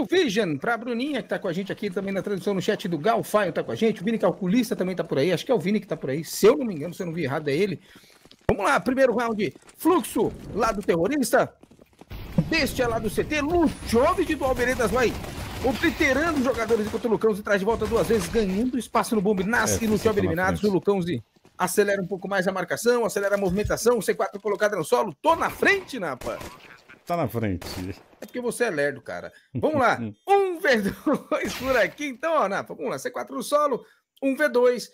Pro Vision, pra Bruninha, que tá com a gente aqui também na transmissão no chat do Galfaio, tá com a gente. O Vini Calculista é também tá por aí. Acho que é o Vini que tá por aí. Se eu não me engano, se eu não vi errado, é ele. Vamos lá, primeiro round. Fluxo, lado terrorista. Bestia lá do CT. de é do Alberedas vai obliterando jogadores enquanto o Lucãozi traz de volta duas vezes, ganhando espaço no bombe. Nasce é, e eliminados. O Lucãozinho acelera um pouco mais a marcação, acelera a movimentação. O C4 colocado no solo. Tô na frente, Napa tá na frente. É porque você é lerdo, cara. Vamos lá. 1v2 por aqui, então, ó, Napa. Vamos lá. C4 no solo, 1v2.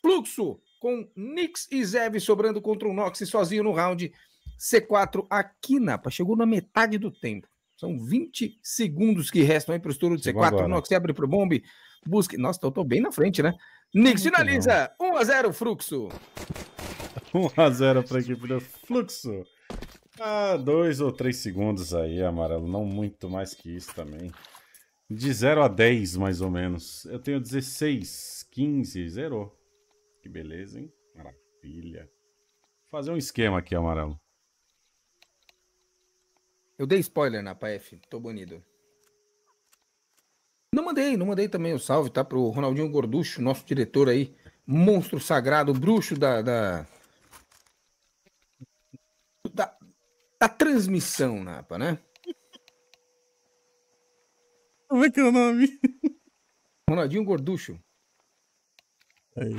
Fluxo com Nix e Zev sobrando contra o Nox sozinho no round. C4 aqui, Napa. Chegou na metade do tempo. São 20 segundos que restam aí para o estouro de Chegou C4. Agora. Nox abre pro bombe. Busque. Nossa, eu tô bem na frente, né? Nix finaliza. 1x0 Fluxo. 1x0 para a equipe do Fluxo. Ah, dois ou três segundos aí, amarelo. Não muito mais que isso também. De 0 a 10, mais ou menos. Eu tenho 16, 15, zerou. Que beleza, hein? Maravilha. Vou fazer um esquema aqui, amarelo. Eu dei spoiler na PF, tô bonito Não mandei, não mandei também o um salve, tá? Pro Ronaldinho Gorducho, nosso diretor aí. Monstro sagrado, bruxo da, da da transmissão, Napa, né? Como é que é o nome? Ronaldinho Gorducho. Aí.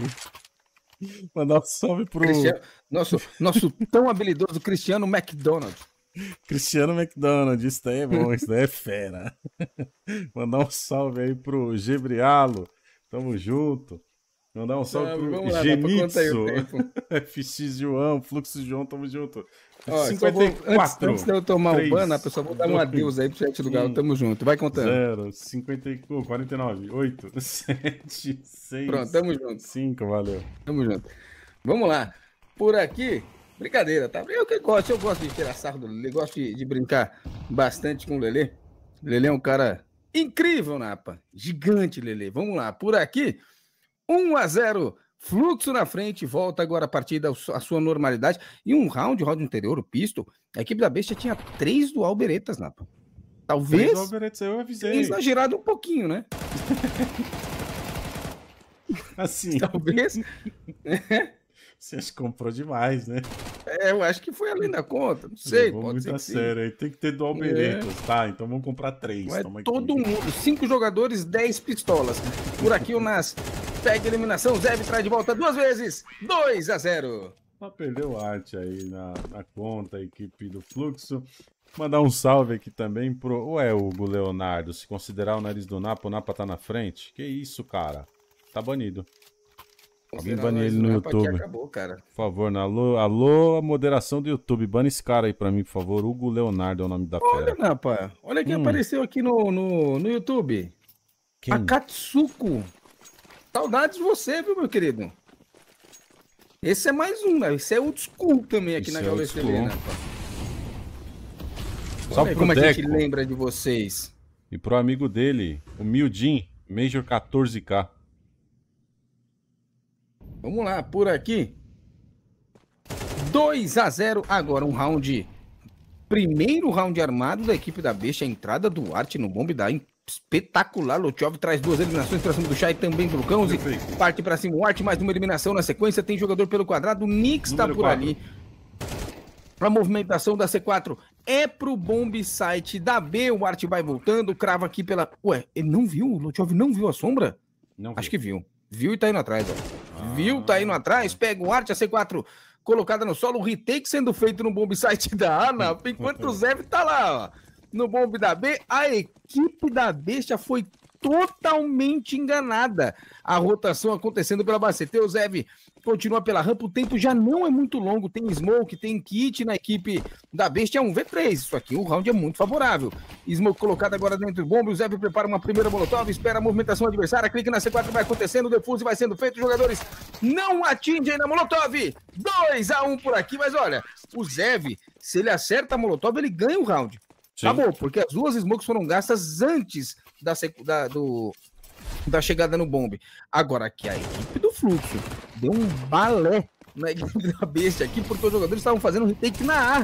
Mandar um salve pro. Cristiano, nosso, nosso tão habilidoso Cristiano McDonald. Cristiano McDonald, isso daí é bom, isso daí é fera. Mandar um salve aí pro Gebrialo. Tamo junto. Mandar um salve ah, pro Genitsu, FX João, Fluxo João, tamo junto. 54. antes, antes de eu tomar 3, o ban, vou dar um adeus aí pro chat do Galo. Tamo junto. Vai contando. 0, 54, 49, 8, 7, 6. Pronto, tamo junto. 5, valeu. Tamo junto. Vamos lá. Por aqui, brincadeira, tá? Eu que gosto, eu gosto de tirar sarro do Lele, gosto de, de, brincar bastante com o Lele. Lele é um cara incrível, Napa. Né, Gigante, Lele. Vamos lá. Por aqui, 1 a 0 Fluxo na frente, volta agora a partir da sua normalidade. E um round, round anterior, o Pisto, a equipe da Besta tinha três do Alberetas, Napa. Talvez. Três do Alberetas, eu avisei. Exagerado um pouquinho, né? assim. Talvez. Você acha que comprou demais, né? É, eu acho que foi além da conta. Não sei, vamos pode muito ser. a sério. Aí tem que ter do Alberetas, é. tá? Então vamos comprar três. É todo aqui. mundo. Cinco jogadores, dez pistolas. Por aqui o Nas Pega eliminação, Zeb traz de volta duas vezes, 2 a 0. perdeu arte aí na, na conta, a equipe do Fluxo. Mandar um salve aqui também pro. Ué, Hugo Leonardo, se considerar o nariz do Napa, o Napa tá na frente? Que isso, cara? Tá banido. Alguém bane ele no YouTube. Acabou, por favor, na né? alô, alô, a moderação do YouTube. Bane esse cara aí pra mim, por favor. Hugo Leonardo é o nome da olha, fera. Olha, Napa. Olha quem hum. apareceu aqui no, no, no YouTube. Quem? Akatsuko. Saudades de você, viu, meu querido? Esse é mais um, né? Esse é old school também aqui Esse na é Jovem né? Só Olha, como Deco. a gente lembra de vocês. E pro amigo dele, o Mildin, Major 14K. Vamos lá, por aqui. 2 a 0 agora, um round. Primeiro round armado da equipe da Besta, a entrada do Arte no bombe da espetacular. Lutiov traz duas eliminações para cima do Chay também pelo Cãozi. Parte para cima o Arte, mais uma eliminação na sequência. Tem jogador pelo quadrado. O Nix está por ali. Para movimentação da C4 é pro bomb site da B. O Arte vai voltando, crava aqui pela. Ué, ele não viu? O não viu a sombra? Não. Vi. Acho que viu. Viu e tá indo atrás, ó. Ah. Viu, tá indo atrás. Pega o Arte, a C4 colocada no solo. O retake sendo feito no bomb site da Ana, enquanto o Zev tá lá, ó no Bombe da B, a equipe da Besta foi totalmente enganada. A rotação acontecendo pela O Zev continua pela rampa, o tempo já não é muito longo, tem smoke, tem kit na equipe da Besta, é um V3, isso aqui, o round é muito favorável. Smoke colocado agora dentro do bombe, o Zev prepara uma primeira molotov, espera a movimentação adversária, clique na C4 vai acontecendo, o defuse vai sendo feito, os jogadores não atingem na molotov, 2 a 1 um por aqui, mas olha, o Zev, se ele acerta a molotov, ele ganha o round. Sim. Acabou, porque as duas smokes foram gastas antes da, da, do, da chegada no bombe. Agora aqui a equipe do fluxo deu um balé na equipe da besta aqui, porque os jogadores estavam fazendo retake na A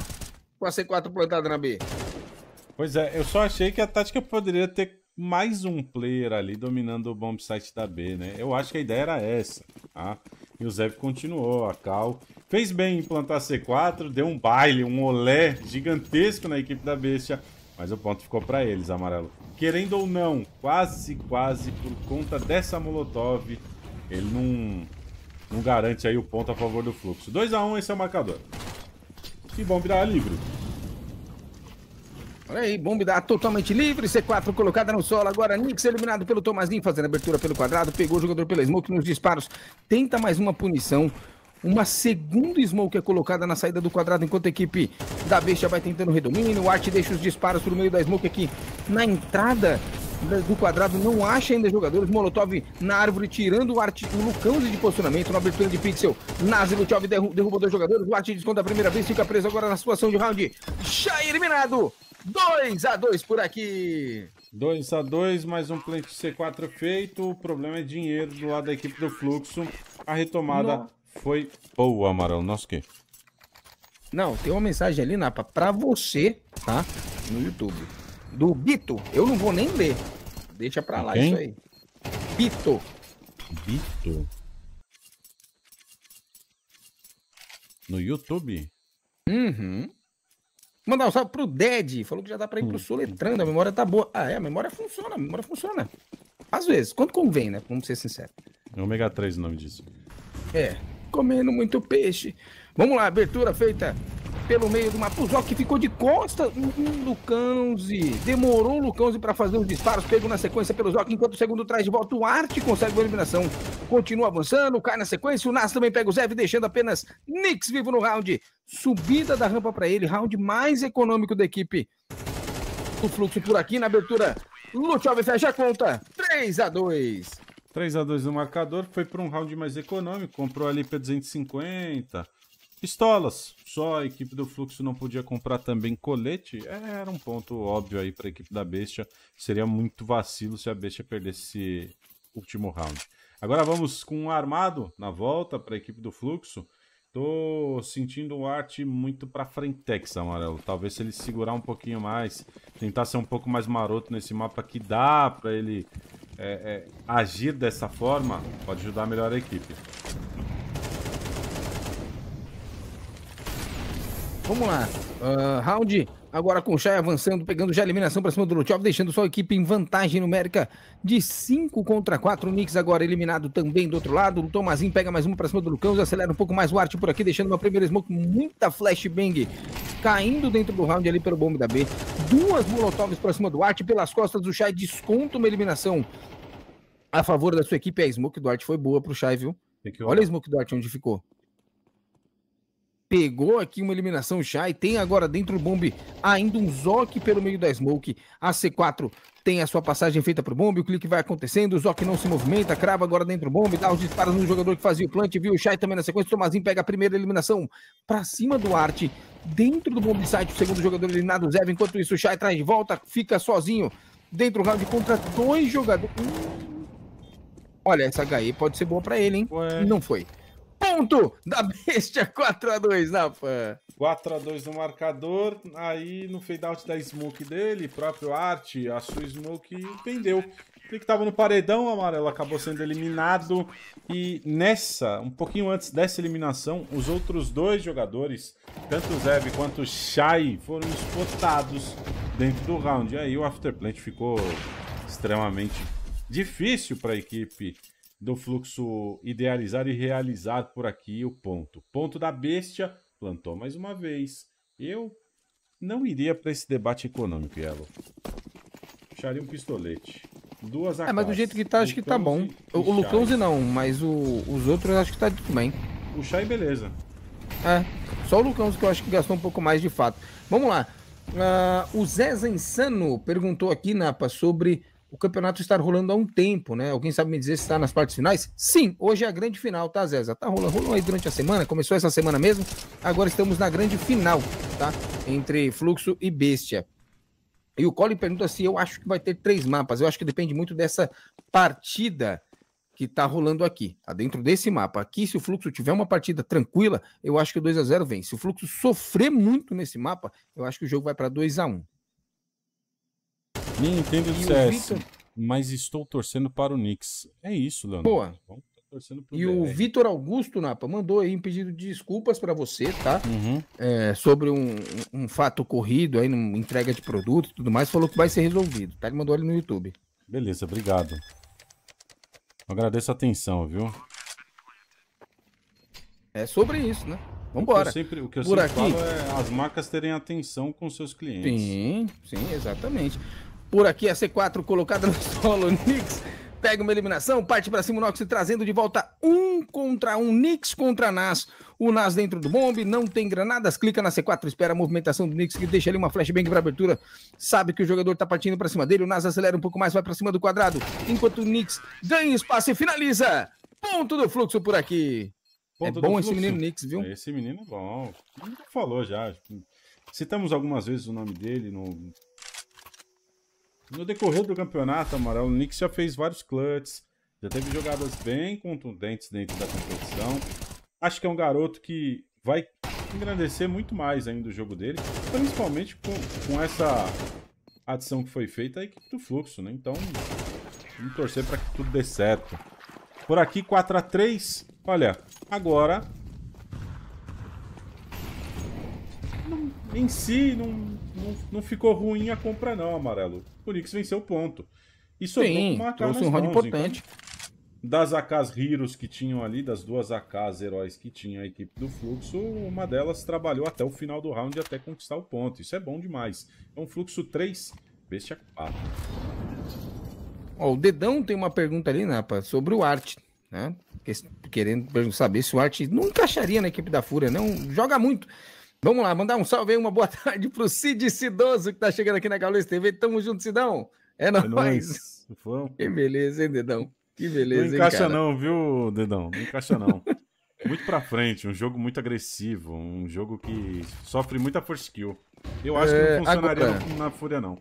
com a C4 plantada na B. Pois é, eu só achei que a tática poderia ter mais um player ali dominando o bomb site da B, né? Eu acho que a ideia era essa, tá? E o Zev continuou, a Cal Fez bem em plantar C4, deu um baile, um olé gigantesco na equipe da Bestia, mas o ponto ficou para eles, amarelo. Querendo ou não, quase, quase, por conta dessa Molotov, ele não, não garante aí o ponto a favor do fluxo. 2x1, um, esse é o marcador. E bom virar livre. Olha aí, bomba dá totalmente livre, C4 colocada no solo, agora Nix eliminado pelo Tomazinho, fazendo abertura pelo quadrado, pegou o jogador pela smoke nos disparos, tenta mais uma punição, uma segunda smoke é colocada na saída do quadrado, enquanto a equipe da Bestia vai tentando redomínio. O Art deixa os disparos para o meio da smoke aqui na entrada do quadrado. Não acha ainda jogadores. Molotov na árvore, tirando o Art, o Lucão de posicionamento na abertura de pixel. Nazir Tchov derru derruba dois jogadores. O Art desconta a primeira vez, fica preso agora na situação de round. Já eliminado! 2 a 2 por aqui. 2 a 2 mais um plant C4 feito. O problema é dinheiro do lado da equipe do Fluxo. A retomada Não foi boa, Amarelo. nosso quê? Não, tem uma mensagem ali, Napa, pra você, tá? No YouTube. Do Bito. Eu não vou nem ler. Deixa pra lá isso aí. Bito. Bito? No YouTube? Uhum. Mandar um salve pro Ded. Falou que já dá pra ir pro hum. Soletrando. A memória tá boa. Ah, é, a memória funciona. A memória funciona. Às vezes, quando convém, né? Vamos ser sinceros. É ômega 3 o nome disso. É, comendo muito peixe. Vamos lá, abertura feita pelo meio do Mapuzó, que ficou de costas. Hum, Demorou o Lucãozi para fazer os disparos. Pego na sequência pelo Zoc. Enquanto o segundo traz de volta o Arte, consegue a eliminação. Continua avançando, cai na sequência. O Nas também pega o Zev, deixando apenas Nix vivo no round. Subida da rampa para ele. Round mais econômico da equipe. O fluxo por aqui na abertura. Luchov fecha a conta. 3 a 2 3x2 no marcador, foi para um round mais econômico, comprou ali para 250. Pistolas, só a equipe do Fluxo não podia comprar também colete, era um ponto óbvio aí para a equipe da Bestia, seria muito vacilo se a Bestia perdesse esse último round. Agora vamos com um armado na volta para a equipe do Fluxo, Tô sentindo o Art muito pra frentex, amarelo. Talvez se ele segurar um pouquinho mais, tentar ser um pouco mais maroto nesse mapa que dá pra ele é, é, agir dessa forma, pode ajudar melhor a equipe. Vamos lá. Uh, round Agora com o Chay avançando, pegando já a eliminação para cima do Lutchov, deixando sua equipe em vantagem numérica de 5 contra 4. O Knicks agora eliminado também do outro lado. O Tomazinho pega mais uma para cima do Lucão, acelera um pouco mais o Arte por aqui, deixando uma primeira smoke, muita flashbang caindo dentro do round ali pelo bombe da B. Duas Molotovs para cima do Arte, pelas costas do Chay, desconta uma eliminação a favor da sua equipe. A smoke do Arte foi boa para o Chay, viu? Olha a smoke do Arte onde ficou pegou aqui uma eliminação já e tem agora dentro do bombe ainda um Zoc pelo meio da Smoke. A C4 tem a sua passagem feita pro bombe, o clique vai acontecendo, o Zoc não se movimenta, crava agora dentro do bombe, dá os disparos no jogador que fazia o plant, viu o Shai também na sequência, o Tomazinho pega a primeira eliminação para cima do Arte, dentro do bombe site, o segundo jogador eliminado, Zev, enquanto isso o Shai traz de volta, fica sozinho dentro do round contra dois jogadores. Hum. Olha, essa HE pode ser boa para ele, hein? Ué. Não foi ponto da Bestia 4x2, né, Rafa. 4x2 no marcador, aí no fade-out da smoke dele, próprio Arte, a sua smoke vendeu. Ele que estava no paredão, amarelo acabou sendo eliminado. E nessa, um pouquinho antes dessa eliminação, os outros dois jogadores, tanto o Zev quanto o Shai, foram espotados dentro do round. E aí o Afterplant ficou extremamente difícil para a equipe do fluxo idealizar e realizar por aqui o ponto. Ponto da bestia, plantou mais uma vez. Eu não iria para esse debate econômico, Yellow. Puxaria um pistolete. Duas acas. É, mas do jeito que tá, acho que tá bom. O, o não, mas o, os outros acho que tá tudo bem. O Chai, beleza. É, só o Lucrons que eu acho que gastou um pouco mais de fato. Vamos lá. Uh, o Zé Insano perguntou aqui, Napa, sobre o campeonato está rolando há um tempo, né? Alguém sabe me dizer se está nas partes finais? Sim, hoje é a grande final, tá, Zéza? Tá rolando, rolou aí durante a semana, começou essa semana mesmo, agora estamos na grande final, tá? Entre Fluxo e Bestia. E o Colin pergunta se eu acho que vai ter três mapas. Eu acho que depende muito dessa partida que tá rolando aqui, tá dentro desse mapa. Aqui, se o Fluxo tiver uma partida tranquila, eu acho que o 2 a 0 vem. Se o Fluxo sofrer muito nesse mapa, eu acho que o jogo vai para 2 a 1 nem entendo do CS, Victor... mas estou torcendo para o Knicks. É isso, Leandro. Boa. Tá e o Vitor Augusto Napa mandou aí um pedido de desculpas para você, tá? Uhum. É, sobre um, um, fato ocorrido aí, numa entrega de produto e tudo mais, falou que vai ser resolvido, tá? Ele mandou ali no YouTube. Beleza, obrigado. agradeço a atenção, viu? É sobre isso, né? Vambora. O que eu sempre, que eu sempre aqui... falo é as marcas terem atenção com seus clientes. Sim, sim, exatamente. Por aqui a C4 colocada no solo. Knicks pega uma eliminação, parte para cima o Nox trazendo de volta um contra um. Knicks contra Nas. O Nas dentro do bombe, não tem granadas, clica na C4, espera a movimentação do Knicks, que deixa ali uma flashbang para abertura. Sabe que o jogador está partindo para cima dele, o Nas acelera um pouco mais, vai para cima do quadrado, enquanto o Knicks ganha espaço e finaliza. Ponto do fluxo por aqui. É Ponto é bom esse menino Knicks, viu? É, esse menino é bom. Falou já. Citamos algumas vezes o nome dele no no decorrer do campeonato, Amaral, o Knicks já fez vários clutches, já teve jogadas bem contundentes dentro da competição. Acho que é um garoto que vai engrandecer muito mais ainda o jogo dele, principalmente com, com essa adição que foi feita à equipe do Fluxo, né? Então, vamos torcer para que tudo dê certo. Por aqui, 4x3. Olha, agora... Não, em si, não, não, não ficou ruim a compra, não, amarelo. O Knicks venceu o ponto. E sobrou Sim, uma trouxe um round importante. Então. das AKs Heroes que tinham ali, das duas AKs heróis que tinha a equipe do Fluxo, uma delas trabalhou até o final do round até conquistar o ponto. Isso é bom demais. É um Fluxo 3, Bestia 4. o Dedão tem uma pergunta ali, Napa, né, sobre o Arte. Né? Querendo saber se o Arte nunca acharia na equipe da Fúria. Não né? joga muito. Vamos lá, mandar um salve aí, uma boa tarde pro Cid Cidoso, que tá chegando aqui na Gaules TV. Tamo junto, Cidão. É nóis. É nóis. Que beleza, hein, Dedão? Que beleza, Não encaixa hein, não, viu, Dedão? Não encaixa não. muito pra frente, um jogo muito agressivo, um jogo que sofre muita force skill. Eu acho é, que não é, funcionaria na, na Fúria, não.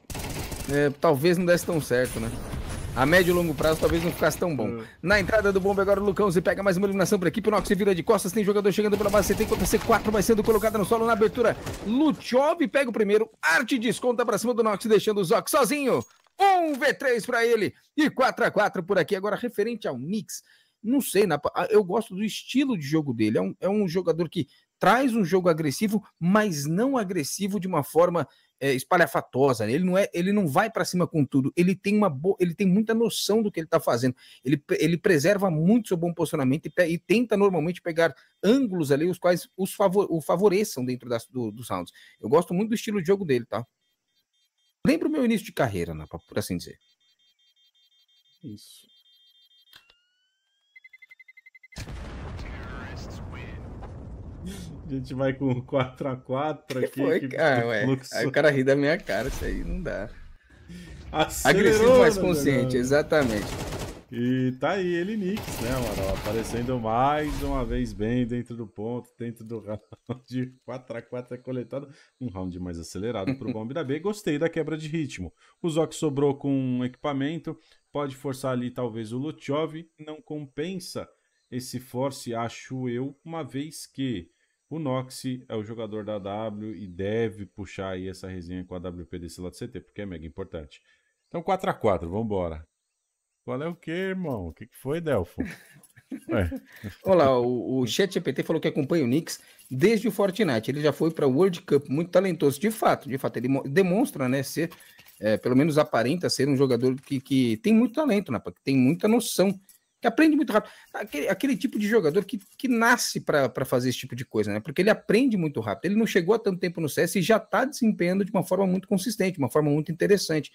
É, talvez não desse tão certo, né? A médio e longo prazo talvez não ficasse tão bom. É. Na entrada do bombe agora o Lucão se pega mais uma eliminação para a equipe. O Nox se vira de costas, tem jogador chegando pela base, tem contra C4, vai sendo colocada no solo na abertura. Luchov pega o primeiro, Arte desconta para cima do Nox, deixando o Zox sozinho. Um V3 para ele e 4 a 4 por aqui. Agora, referente ao Mix, não sei, na, eu gosto do estilo de jogo dele. É um, é um jogador que traz um jogo agressivo, mas não agressivo de uma forma é, espalhafatosa, né? ele não é, ele não vai para cima com tudo, ele tem uma boa, ele tem muita noção do que ele está fazendo, ele, ele preserva muito seu bom posicionamento e, e, tenta normalmente pegar ângulos ali os quais os favor, o favoreçam dentro das, do, dos rounds. Eu gosto muito do estilo de jogo dele, tá? Lembra o meu início de carreira, né, por assim dizer. Isso. a gente vai com 4x4 aqui. foi, que cara, ué. Aí o cara ri da minha cara, isso aí não dá. Acelerou, Agressivo né, mais consciente, né, exatamente. E tá aí ele, Nix, né, mano? Aparecendo mais uma vez bem dentro do ponto, dentro do round 4x4 é coletado. Um round mais acelerado pro Bomb da B. Gostei da quebra de ritmo. O Zoc sobrou com um equipamento, pode forçar ali talvez o luchov não compensa esse force, acho eu, uma vez que o Nox é o jogador da W e deve puxar aí essa resenha com a WP desse lado CT, porque é mega importante. Então 4 a 4 vambora. Qual é o que, irmão? O que, que foi, Delfo? É. Olá, o, o ChatGPT falou que acompanha o Knicks desde o Fortnite. Ele já foi para o World Cup, muito talentoso. De fato, de fato, ele demonstra, né, ser, é, pelo menos aparenta ser um jogador que, que tem muito talento, né, tem muita noção aprende muito rápido. Aquele, aquele tipo de jogador que, que nasce para fazer esse tipo de coisa, né? Porque ele aprende muito rápido. Ele não chegou há tanto tempo no CS e já está desempenhando de uma forma muito consistente, uma forma muito interessante.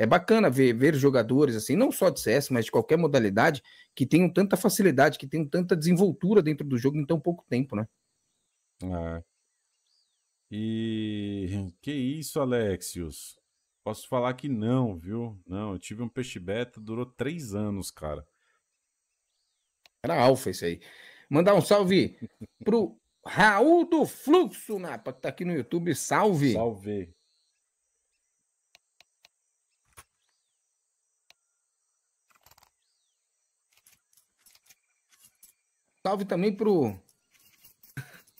É bacana ver, ver jogadores, assim, não só de CS, mas de qualquer modalidade, que tenham tanta facilidade, que tenham tanta desenvoltura dentro do jogo em tão pouco tempo, né? É. E que isso, Alexios? Posso falar que não, viu? Não, eu tive um peixe beta, durou três anos, cara. Era alfa isso aí. Mandar um salve pro Raul do Fluxo, Napa, que tá aqui no YouTube. Salve! Salve! Salve também pro.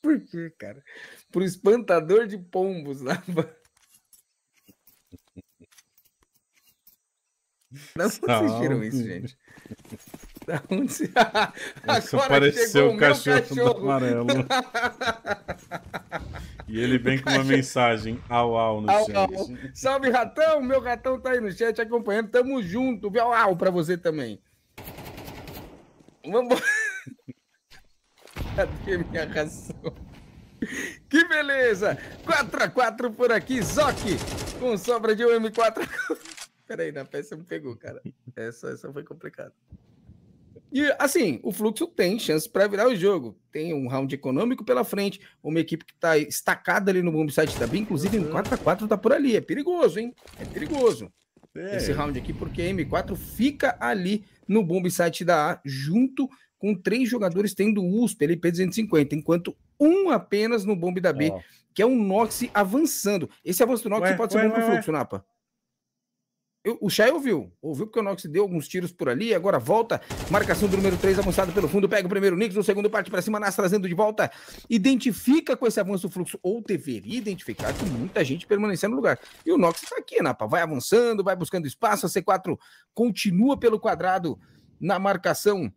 Por quê, cara? Pro espantador de pombos, Napa. Da onde Salve. vocês tiram isso, gente? Da onde se... Agora pareceu o cachorro, cachorro. amarelo. e ele vem com uma mensagem au au no au, chat. Au. Salve, ratão! Meu ratão tá aí no chat acompanhando. Tamo junto. Au au pra você também. Vamos. Cadê minha ração? Que beleza! 4x4 por aqui, Zoc! Com sobra de um M4. Peraí, na peça me pegou, cara. Essa, essa foi complicada. E assim, o fluxo tem chance para virar o jogo. Tem um round econômico pela frente, uma equipe que está estacada ali no Site da B, inclusive uhum. M4x4 está por ali. É perigoso, hein? É perigoso é. esse round aqui, porque a M4 fica ali no Bomb Site da A, junto com três jogadores tendo USP, LP250, enquanto um apenas no Bomb da B, oh. que é um Nox avançando. Esse avanço do Nox ué, pode ué, ser bom pro fluxo, Napa o Chay ouviu. Ouviu porque o Nox deu alguns tiros por ali. Agora volta. Marcação do número 3 avançada pelo fundo. Pega o primeiro Nix. O segundo parte para cima. Nas trazendo de volta. Identifica com esse avanço o fluxo. Ou deveria identificar que muita gente permanecendo no lugar. E o Nox está aqui, Napa. Vai avançando, vai buscando espaço. A C4 continua pelo quadrado na marcação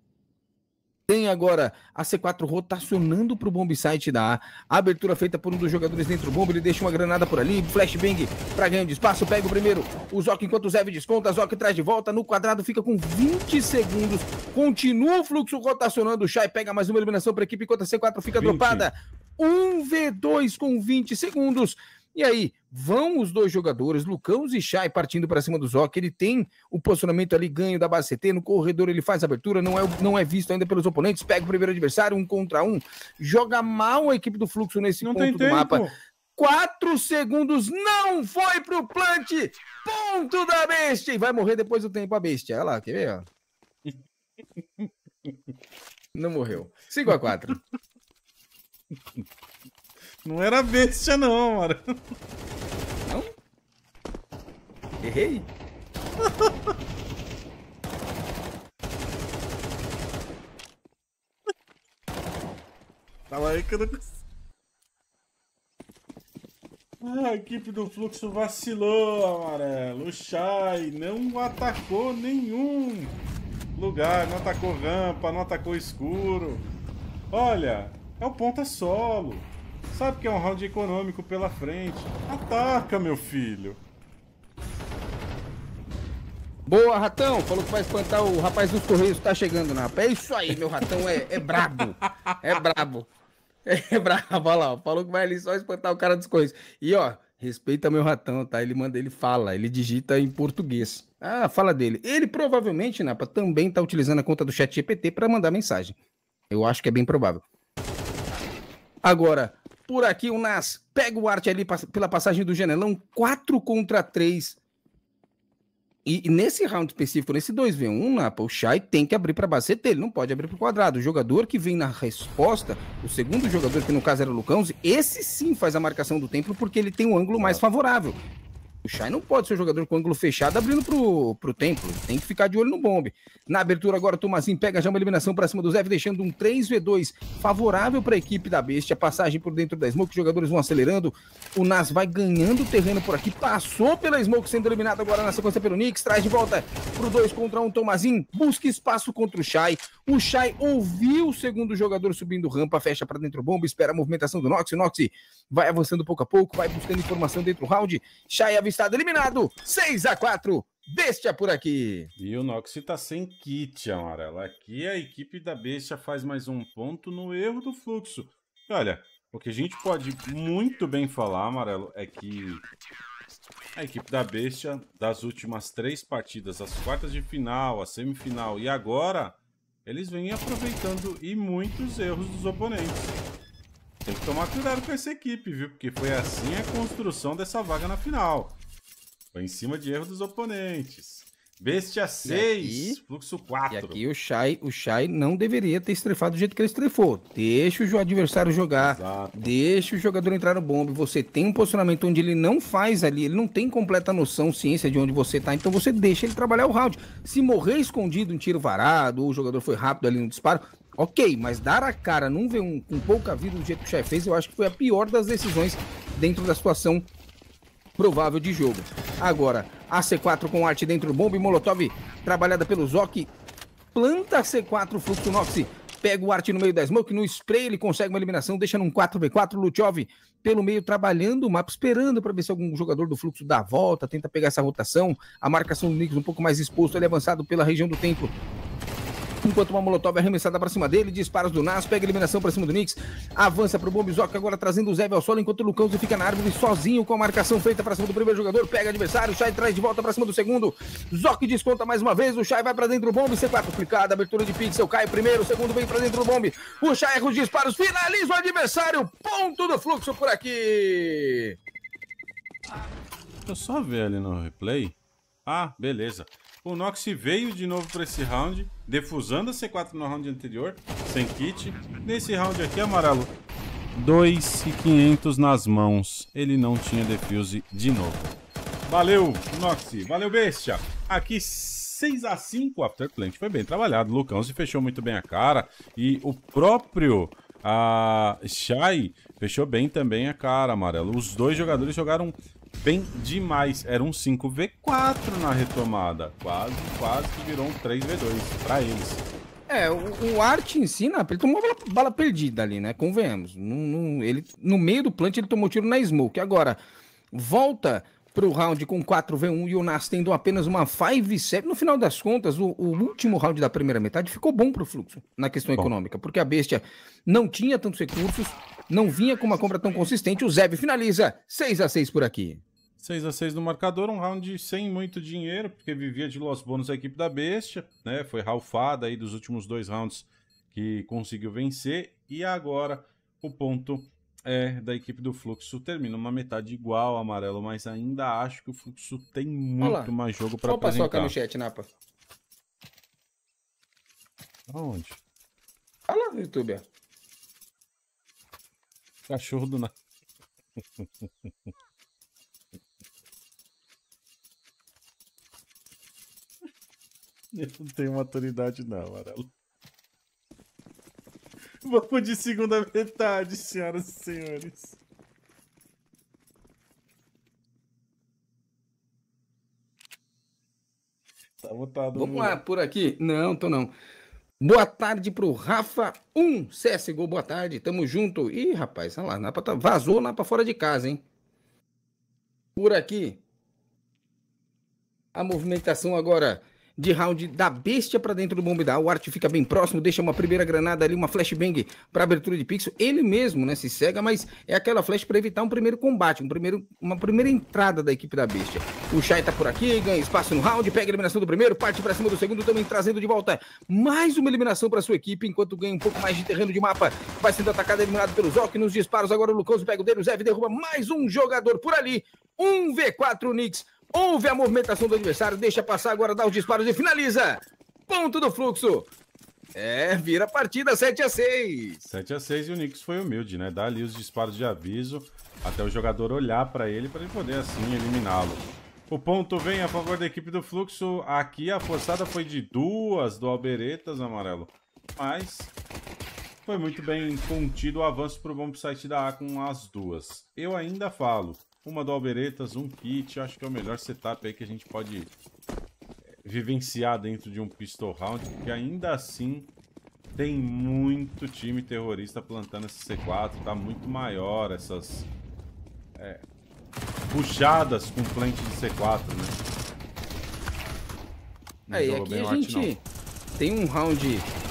tem agora a C4 rotacionando para o bomb da A. Abertura feita por um dos jogadores dentro do bombe Ele deixa uma granada por ali. Flashbang para ganho de espaço. Pega o primeiro. O Zoc enquanto o Zev desconta. Zoc traz de volta. No quadrado fica com 20 segundos. Continua o fluxo rotacionando. O Shai pega mais uma eliminação para a equipe enquanto a C4 fica 20. dropada. 1v2 com 20 segundos. E aí, vão os dois jogadores, Lucão e Chay, partindo para cima do Zoc. Ele tem o posicionamento ali, ganho da base CT, no corredor ele faz abertura, não é, não é visto ainda pelos oponentes, pega o primeiro adversário, um contra um. Joga mal a equipe do Fluxo nesse não ponto do tempo. mapa. Quatro segundos, não foi pro plant, ponto da bestia. E vai morrer depois do tempo a bestia. Olha lá, quer ver? Não morreu. 5 a 4 Não era besta não, mano. Não? Errei? Tava aí que eu não consigo. Ah, a equipe do Fluxo vacilou, amarelo. O Shai não atacou nenhum lugar, não atacou rampa, não atacou escuro. Olha, é o ponta solo. Sabe que é um round econômico pela frente. Ataca, meu filho. Boa, ratão! Falou que vai espantar o rapaz dos Correios que tá chegando na né, É isso aí, meu ratão é, é brabo. É brabo. É brabo, olha lá. Falou que vai ali só espantar o cara dos Correios. E ó, respeita meu ratão, tá? Ele manda, ele fala, ele digita em português. Ah, fala dele. Ele provavelmente, Napa, também tá utilizando a conta do chat GPT para mandar mensagem. Eu acho que é bem provável. Agora, por aqui, o Nas pega o Arte ali pela passagem do janelão, 4 contra 3. E, e, nesse round específico, nesse 2v1, Napa, o Shai tem que abrir para a base dele, não pode abrir para o quadrado. O jogador que vem na resposta, o segundo jogador, que no caso era o Lucãozi, esse sim faz a marcação do templo porque ele tem um ângulo mais favorável. O Chay não pode ser um jogador com ângulo fechado abrindo pro, pro templo. Tem que ficar de olho no bombe. Na abertura agora, o Tomazinho pega já uma eliminação para cima do Zé, deixando um 3v2 favorável para a equipe da Bestia. Passagem por dentro da Smoke, os jogadores vão acelerando. O Nas vai ganhando terreno por aqui. Passou pela Smoke, sendo eliminado agora na sequência pelo Nix. Traz de volta pro 2 contra 1. Um. Tomazinho busca espaço contra o Chay. O Chay ouviu o segundo jogador subindo rampa, fecha para dentro o bombe, espera a movimentação do Nox. O Nox vai avançando pouco a pouco, vai buscando informação dentro do round. Chay avisa estado eliminado. 6 a 4 Bestia por aqui. E o Nox está sem kit, amarelo. Aqui a equipe da Bestia faz mais um ponto no erro do fluxo. olha, o que a gente pode muito bem falar, amarelo, é que a equipe da Bestia, das últimas três partidas, as quartas de final, a semifinal e agora, eles vêm aproveitando e muitos erros dos oponentes. Tem que tomar cuidado com essa equipe, viu? Porque foi assim a construção dessa vaga na final. Foi em cima de erro dos oponentes. Bestia 6, aqui, fluxo 4. E aqui o Shai, o Shai não deveria ter estrefado do jeito que ele estrefou. Deixa o adversário jogar, Exato. deixa o jogador entrar no bombe. Você tem um posicionamento onde ele não faz ali, ele não tem completa noção, ciência de onde você tá, então você deixa ele trabalhar o round. Se morrer escondido, um tiro varado, ou o jogador foi rápido ali no disparo, ok, mas dar a cara num V1 com pouca vida do jeito que o Shai fez, eu acho que foi a pior das decisões dentro da situação provável de jogo. Agora, a C4 com arte dentro, do e molotov trabalhada pelo Zoc. Planta C4, fluxo Nox. Pega o arte no meio da smoke, no spray ele consegue uma eliminação, deixa num 4v4, Luchov pelo meio trabalhando o mapa, esperando para ver se algum jogador do fluxo dá a volta, tenta pegar essa rotação, a marcação do Nix um pouco mais exposto, ele é avançado pela região do tempo enquanto uma molotov é arremessada para cima dele, disparos do Nas, pega eliminação para cima do Knicks, avança para o Bombizoc, agora trazendo o Zé solo. enquanto o se fica na árvore sozinho com a marcação feita para cima do primeiro jogador, pega adversário, Shai traz de volta para cima do segundo, Zoc desconta mais uma vez, o Shai vai para dentro do bombe, C4 aplicada, abertura de pixel, cai primeiro, o segundo vem para dentro do bombe, o Shai erra os disparos, finaliza o adversário, ponto do fluxo por aqui. Deixa eu só ver ali no replay. Ah, beleza. O Nox veio de novo para esse round, defusando a C4 no round anterior, sem kit. Nesse round aqui, amarelo, 2,500 nas mãos. Ele não tinha defuse de novo. Valeu, Nox. Valeu, Bestia. Aqui 6 a 5 o foi bem trabalhado. Lucão se fechou muito bem a cara. E o próprio a ah, Shai fechou bem também a cara, amarelo. Os dois jogadores jogaram Bem demais. Era um 5v4 na retomada. Quase, quase que virou um 3v2 pra eles. É, o, o Art em si, ele tomou bala, bala perdida ali, né? Convenhamos. No, no, ele, no meio do plant, ele tomou tiro na smoke. Agora, volta para o round com 4v1 e o Nas tendo apenas uma 5-7. v No final das contas, o, o, último round da primeira metade ficou bom para o fluxo na questão bom. econômica, porque a Bestia não tinha tantos recursos, não vinha com uma compra tão consistente. O Zeb finaliza 6 a 6 por aqui. 6 a 6 no marcador, um round sem muito dinheiro, porque vivia de los bônus a equipe da Bestia, né? Foi ralfada aí dos últimos dois rounds que conseguiu vencer. E agora o ponto é da equipe do Fluxo. Termina uma metade igual, amarelo, mas ainda acho que o Fluxo tem muito Olá. mais jogo para apresentar. Opa, soca no chat, Napa. Aonde? Olha lá no YouTube, ó cachorro do nada. Eu não tenho maturidade não, Vou Vamos de segunda metade, senhoras e senhores. Tá botado. Vamos lá, por aqui? Não, tô não. Boa tarde pro Rafa 1 CSGO, boa tarde, tamo junto. Ih, rapaz, olha lá, Napa tá, vazou lá pra fora de casa, hein? Por aqui. A movimentação agora de round da bestia para dentro do da O Art fica bem próximo, deixa uma primeira granada ali, uma flashbang para abertura de pixel. Ele mesmo, né, se cega, mas é aquela flash para evitar um primeiro combate, um primeiro, uma primeira entrada da equipe da bestia. O Shai tá por aqui, ganha espaço no round, pega a eliminação do primeiro, parte para cima do segundo, também trazendo de volta mais uma eliminação para sua equipe, enquanto ganha um pouco mais de terreno de mapa. Vai sendo atacado, eliminado pelo Zoc nos disparos. Agora o Lucoso pega o dele, o Zev derruba mais um jogador por ali. 1v4 Knicks. Ouve a movimentação do adversário, deixa passar agora, dá os disparos e finaliza. Ponto do fluxo. É, vira a partida 7 a 6 7 a 6 e o Nix foi humilde, né? Dá ali os disparos de aviso até o jogador olhar para ele para ele poder assim eliminá-lo. O ponto vem a favor da equipe do Fluxo. Aqui a forçada foi de duas do Alberetas, amarelo. Mas foi muito bem contido o avanço para o bom site da A com as duas. Eu ainda falo, uma do Alberetas, um kit. Acho que é o melhor setup aí que a gente pode eh, vivenciar dentro de um pistol round, porque ainda assim tem muito time terrorista plantando esse C4, tá muito maior essas é, puxadas com plant de C4, né? Não é, e aqui a gente não. tem um round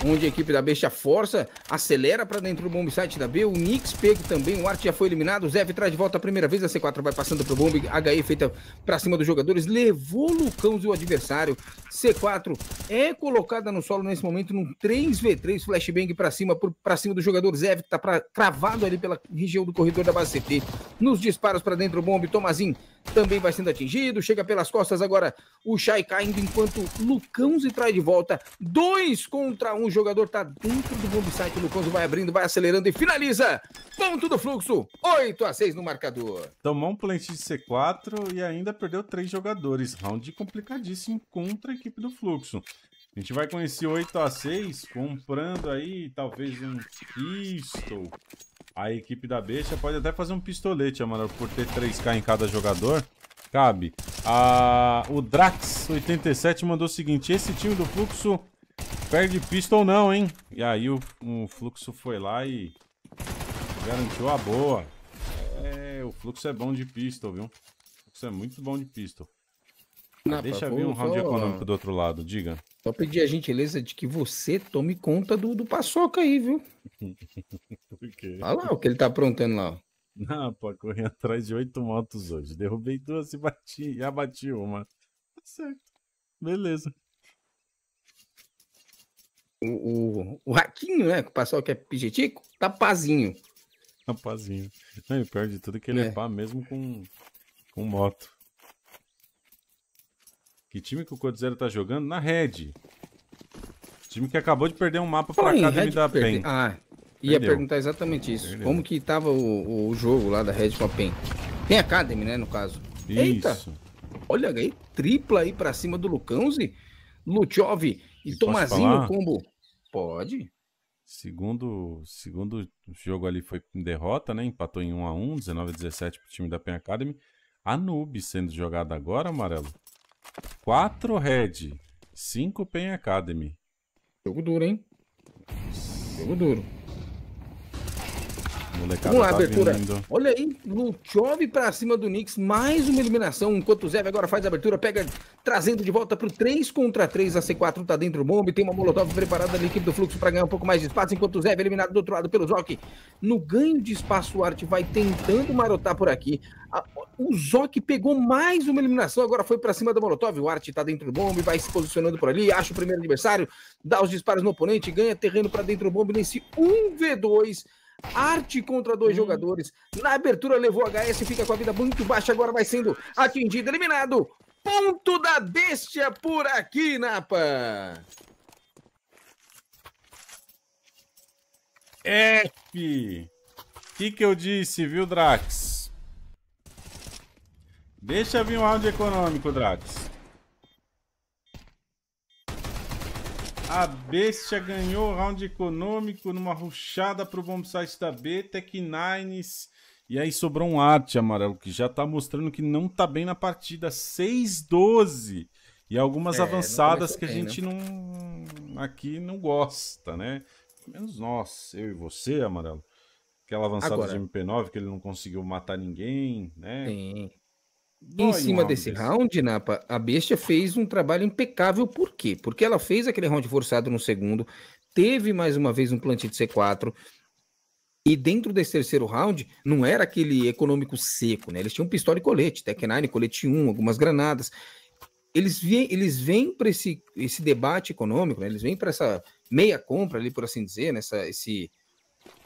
onde a equipe da B força, acelera para dentro do bomb site da B, o Nix pega também, o Art já foi eliminado, o Zev traz de volta a primeira vez, a C4 vai passando o bomb, HE feita para cima dos jogadores, levou lucão e o adversário, C4 é colocada no solo nesse momento num 3v3, flashbang para cima, para cima do jogador Zev, que tá travado ali pela região do corredor da base CT, nos disparos para dentro do bomb, Tomazinho também vai sendo atingido. Chega pelas costas agora o Chay caindo, enquanto Lucão se traz de volta. Dois contra um. O jogador tá dentro do bomb site. O Lucão vai abrindo, vai acelerando e finaliza. Ponto do fluxo. 8 a 6 no marcador. Tomou um plant de C4 e ainda perdeu três jogadores. Round complicadíssimo contra a equipe do fluxo. A gente vai conhecer oito 8 a 6 comprando aí talvez um pistol a equipe da besta pode até fazer um pistolete, mano, por ter 3k em cada jogador. Cabe. Ah, o Drax87 mandou o seguinte, esse time do Fluxo perde pistol não, hein? E aí o, o Fluxo foi lá e garantiu a boa. É, o Fluxo é bom de pistol, viu? O Fluxo é muito bom de pistol. Ah, deixa eu ver um round econômico do outro lado, diga. Só pedir a gentileza de que você tome conta do, do paçoca aí, viu? Por quê? Olha tá lá o que ele tá aprontando lá. Não, pô, corri atrás de oito motos hoje. Derrubei duas e bati, já bati uma. Tá certo. Beleza. O, o, o Raquinho, né? Que o paçoca é pijetico, tá pazinho. Tá pazinho. Não, e pior de tudo é que ele é, é pá mesmo com, com moto. Que time que o Codizero tá jogando? Na Red. Time que acabou de perder um mapa Fala pra aí, Academy Red da perde... PEN. Ah, ia perguntar exatamente isso. Perdeu. Como que tava o, o, jogo lá da Red com a PEN? Tem Academy, né, no caso. Isso. Eita! Olha aí, tripla aí pra cima do Lucãozi, Luchov e, e Tomazinho no combo. Pode. Segundo, segundo jogo ali foi em derrota, né? Empatou em 1 a 1 19 a 17 pro time da PEN Academy. Anubis sendo jogada agora, Amarelo. 4 Red, 5 Pen Academy. Jogo duro, hein? Jogo duro. Molecada Vamos lá, tá abertura. Vindo. Olha aí, Luchov pra cima do Knicks. Mais uma eliminação. Enquanto o Zev agora faz a abertura, pega trazendo de volta pro 3 contra 3. A C4 tá dentro do bombe. Tem uma Molotov preparada ali, equipe do fluxo pra ganhar um pouco mais de espaço. Enquanto o Zev é eliminado do outro lado pelo Zoc. No ganho de espaço, o Art vai tentando marotar por aqui. A, o Zoc pegou mais uma eliminação, agora foi para cima da Molotov. O Art tá dentro do bombe, vai se posicionando por ali, acha o primeiro adversário, dá os disparos no oponente, ganha terreno para dentro do bombe nesse 1v2 Arte contra dois hum. jogadores. Na abertura levou HS, e fica com a vida muito baixa, agora vai sendo atingido, eliminado. Ponto da bestia por aqui, Napa. F. O que, que eu disse, viu, Drax? Deixa vir um round econômico, Drax. A Bestia ganhou o round econômico numa o pro site da B, Tech Nines. E aí sobrou um arte amarelo, que já tá mostrando que não tá bem na partida. 6-12. E algumas é, avançadas que a bem, gente né? não. aqui não gosta, né? Menos nós, eu e você, amarelo. Aquela avançada Agora. de MP9 que ele não conseguiu matar ninguém, né? Sim em cima desse round, Napa, a Bestia fez um trabalho impecável. Por quê? Porque ela fez aquele round forçado no segundo, teve mais uma vez um plantio de C4. E dentro desse terceiro round, não era aquele econômico seco, né? Eles tinham pistola e colete, Tech 9, colete 1, algumas granadas. Eles vêm, eles vêm para esse, esse debate econômico, né? eles vêm para essa meia compra ali, por assim dizer, nessa, né? esse,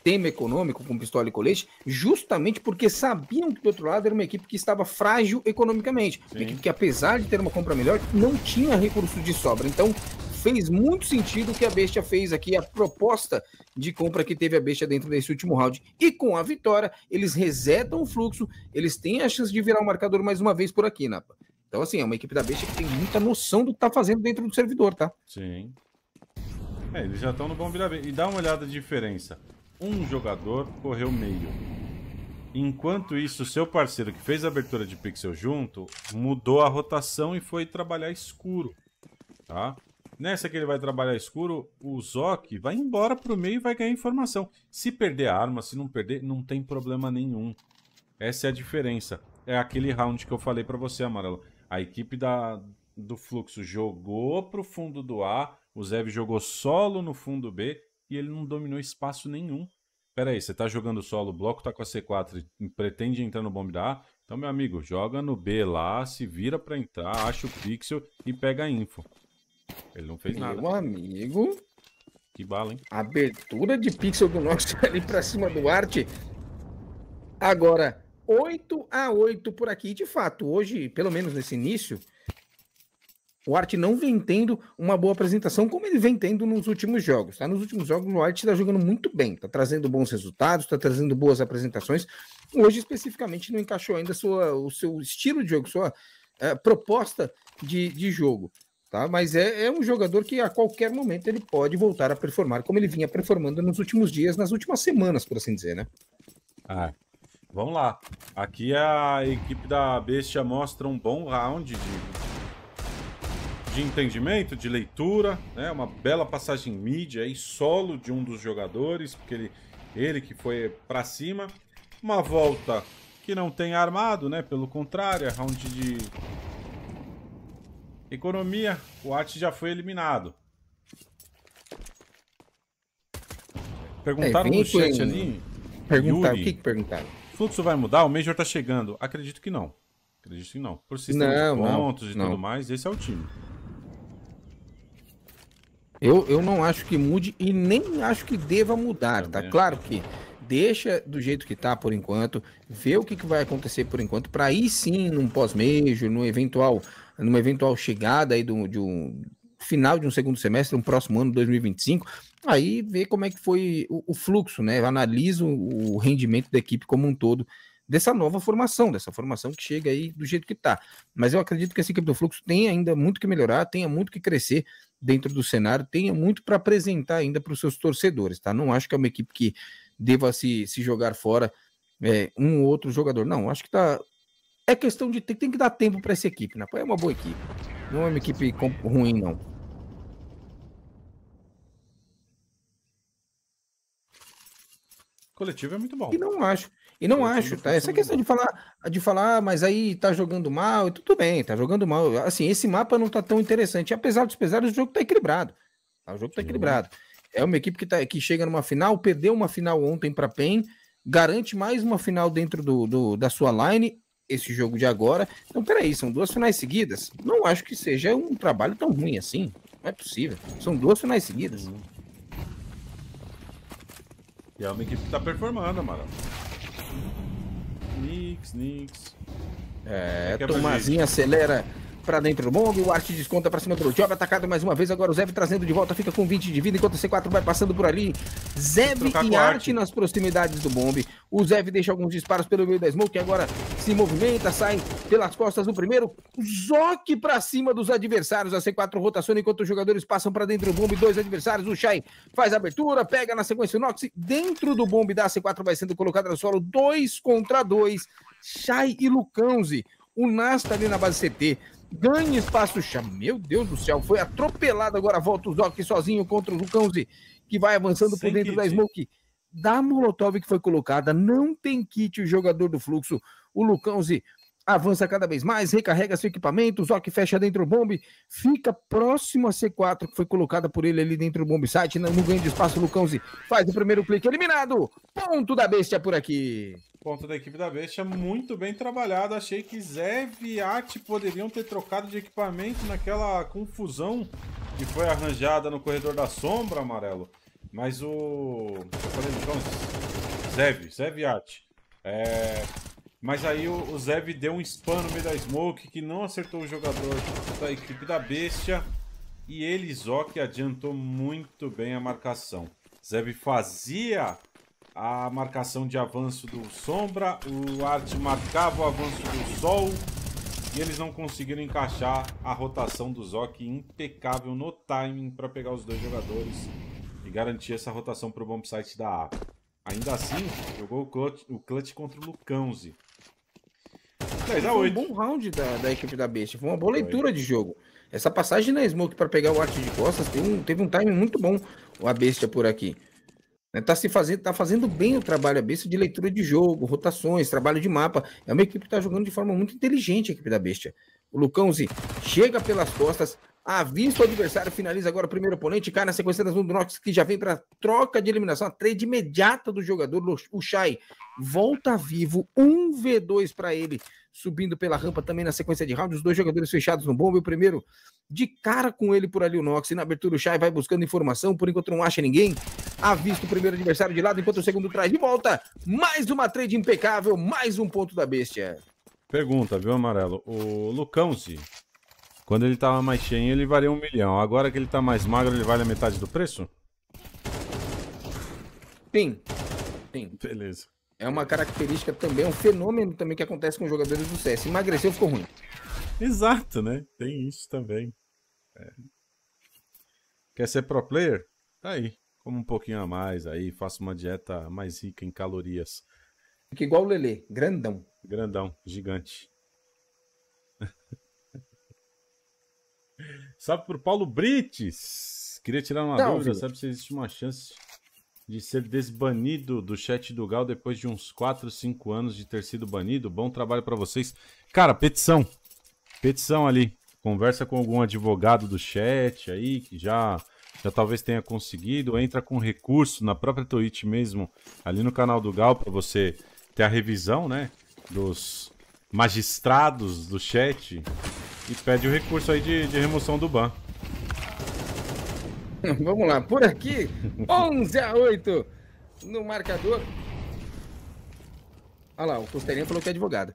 tema econômico com pistola e colete, justamente porque sabiam que do outro lado era uma equipe que estava frágil economicamente. Sim. Uma equipe que, apesar de ter uma compra melhor, não tinha recurso de sobra. Então, fez muito sentido o que a Bestia fez aqui, a proposta de compra que teve a Bestia dentro desse último round. E com a vitória, eles resetam o fluxo, eles têm a chance de virar o marcador mais uma vez por aqui, Napa. Então, assim, é uma equipe da Bestia que tem muita noção do que tá fazendo dentro do servidor, tá? Sim. É, eles já estão no bom virar E dá uma olhada de diferença um jogador correu meio. Enquanto isso, seu parceiro que fez a abertura de pixel junto mudou a rotação e foi trabalhar escuro, tá? Nessa que ele vai trabalhar escuro, o Zoc vai embora pro meio e vai ganhar informação. Se perder a arma, se não perder, não tem problema nenhum. Essa é a diferença. É aquele round que eu falei para você, Amarelo. A equipe da, do Fluxo jogou pro fundo do A, o Zev jogou solo no fundo B e ele não dominou espaço nenhum. Pera aí, você tá jogando solo, o bloco tá com a C4 e pretende entrar no bombe da A? Então, meu amigo, joga no B lá, se vira pra entrar, acha o pixel e pega a info. Ele não fez meu nada. Meu amigo... Que bala, hein? Abertura de pixel do nosso ali pra cima do Arte. Agora, 8 a 8 por aqui. De fato, hoje, pelo menos nesse início, o Art não vem tendo uma boa apresentação como ele vem tendo nos últimos jogos. Tá? Nos últimos jogos, o Art está jogando muito bem, está trazendo bons resultados, está trazendo boas apresentações. Hoje, especificamente, não encaixou ainda sua, o seu estilo de jogo, sua é, proposta de, de jogo. Tá? Mas é, é, um jogador que a qualquer momento ele pode voltar a performar, como ele vinha performando nos últimos dias, nas últimas semanas, por assim dizer, né? Ah, vamos lá. Aqui a equipe da Bestia mostra um bom round de de entendimento, de leitura, né? Uma bela passagem mídia aí, solo de um dos jogadores, porque ele, ele que foi para cima. Uma volta que não tem armado, né? Pelo contrário, é round de economia. O Art já foi eliminado. Perguntaram é, no chat ali. Perguntaram, o que, que perguntaram? Fluxo vai mudar? O Major tá chegando? Acredito que não. Acredito que não. Por sistema não, de pontos não, e não. tudo mais, esse é o time. Eu, eu não acho que mude e nem acho que deva mudar, tá? Claro que deixa do jeito que tá por enquanto, vê o que, que vai acontecer por enquanto, para aí sim, num pós-mejo, num eventual, numa eventual chegada aí do, de um final de um segundo semestre, um próximo ano, 2025, aí vê como é que foi o, o fluxo, né? Analisa o, o rendimento da equipe como um todo dessa nova formação, dessa formação que chega aí do jeito que tá. Mas eu acredito que essa equipe do Fluxo tem ainda muito que melhorar, tenha muito que crescer dentro do cenário tenha muito para apresentar ainda para os seus torcedores, tá? Não acho que é uma equipe que deva se, se jogar fora é, um ou outro jogador. Não, acho que tá. É questão de tem, tem que dar tempo para essa equipe, né? É uma boa equipe. Não é uma equipe ruim, não. Coletivo é muito bom. E não acho. E não acho, tá? Essa questão de falar, de falar, mas aí tá jogando mal, tudo bem, tá jogando mal. Assim, esse mapa não tá tão interessante. Apesar dos pesares, o jogo tá equilibrado. Tá? O jogo tá Sim. equilibrado. É uma equipe que, tá, que chega numa final, perdeu uma final ontem para PEN, garante mais uma final dentro do, do, da sua line, esse jogo de agora. Então, peraí, são duas finais seguidas? Não acho que seja um trabalho tão ruim assim. Não é possível. São duas finais seguidas. E é uma equipe que tá performando, Amaral. É, Tomazinho acelera pra dentro do bombe O arte desconta pra cima do Job. Atacado mais uma vez. Agora o Zev trazendo de volta. Fica com 20 de vida. Enquanto o C4 vai passando por ali. Zev e arte nas proximidades do bombe O Zev deixa alguns disparos pelo meio da Smoke. Agora se movimenta. Sai pelas costas do primeiro. Zoc pra cima dos adversários. A C4 rotaciona enquanto os jogadores passam pra dentro do bombe Dois adversários. O Shai faz a abertura. Pega na sequência o Nox. Dentro do bombe da C4 vai sendo colocado no solo. Dois contra dois. Shai e Lucãozi. O Nas tá ali na base CT ganha espaço chama. Meu Deus do céu, foi atropelado. Agora volta o Zoc sozinho contra o Lucãozi, que vai avançando Sem por dentro kit. da Smoke. Da Molotov que foi colocada, não tem kit o jogador do fluxo. O Lucãozi avança cada vez mais, recarrega seu equipamento, o Zoc fecha dentro do bombe, fica próximo a C4, que foi colocada por ele ali dentro do bombe site, não ganha de espaço, o Lucãozi faz o primeiro clique, eliminado! Ponto da bestia por aqui! Ponta da equipe da Bestia, muito bem trabalhado. Achei que Zé e At poderiam ter trocado de equipamento naquela confusão que foi arranjada no corredor da sombra, amarelo. Mas o. Eu falei, então, Zev, Zev e É... Mas aí o, o Zev deu um spam no meio da smoke que não acertou o jogador da equipe da Bestia. E ele, Zoc, adiantou muito bem a marcação. Zev fazia a marcação de avanço do Sombra, o Arte marcava o avanço do Sol e eles não conseguiram encaixar a rotação do Zoc impecável no timing para pegar os dois jogadores e garantir essa rotação para o bombsite da A. Ainda assim, jogou o clutch, o clutch contra o Lucãozi. Foi um bom round da, da equipe da Besta, foi uma boa leitura de jogo. Essa passagem na Smoke para pegar o Arte de costas teve um, teve um time muito bom a Besta por aqui. Está né? se fazendo, tá fazendo bem o trabalho a besta de leitura de jogo, rotações, trabalho de mapa. É uma equipe que está jogando de forma muito inteligente a equipe da besta. O Lucãozinho chega pelas costas, avisa o adversário, finaliza agora o primeiro oponente, cai na sequência das do que já vem para troca de eliminação, a trade imediata do jogador. O Chai volta vivo, 1v2 para ele subindo pela rampa também na sequência de rounds, Os dois jogadores fechados no bombe. O primeiro de cara com ele por ali, o Nox. E na abertura, o Shai vai buscando informação. Por enquanto, não acha ninguém. Avista o primeiro adversário de lado, enquanto o segundo traz de volta. Mais uma trade impecável, mais um ponto da bestia. Pergunta, viu, Amarelo? O Lucão, se quando ele tava mais cheio, ele valia um milhão. Agora que ele tá mais magro, ele vale a metade do preço? Sim. Sim. Beleza. É uma característica também, é um fenômeno também que acontece com jogadores do CS. Emagreceu, ficou ruim. Exato, né? Tem isso também. É. Quer ser pro player? Tá aí. Como um pouquinho a mais aí, faça uma dieta mais rica em calorias. Fica igual o Lelê, grandão. Grandão, gigante. sabe por Paulo Brites. Queria tirar uma Não, dúvida, sabe se existe uma chance de ser desbanido do chat do Gal depois de uns 4, 5 anos de ter sido banido. Bom trabalho para vocês. Cara, petição. Petição ali. Conversa com algum advogado do chat aí que já já talvez tenha conseguido, entra com recurso na própria Twitch mesmo, ali no canal do Gal para você ter a revisão, né, dos magistrados do chat e pede o recurso aí de, de remoção do ban. Vamos lá, por aqui, 11 a 8 no marcador. Olha lá, o Costeirinha falou que é advogado.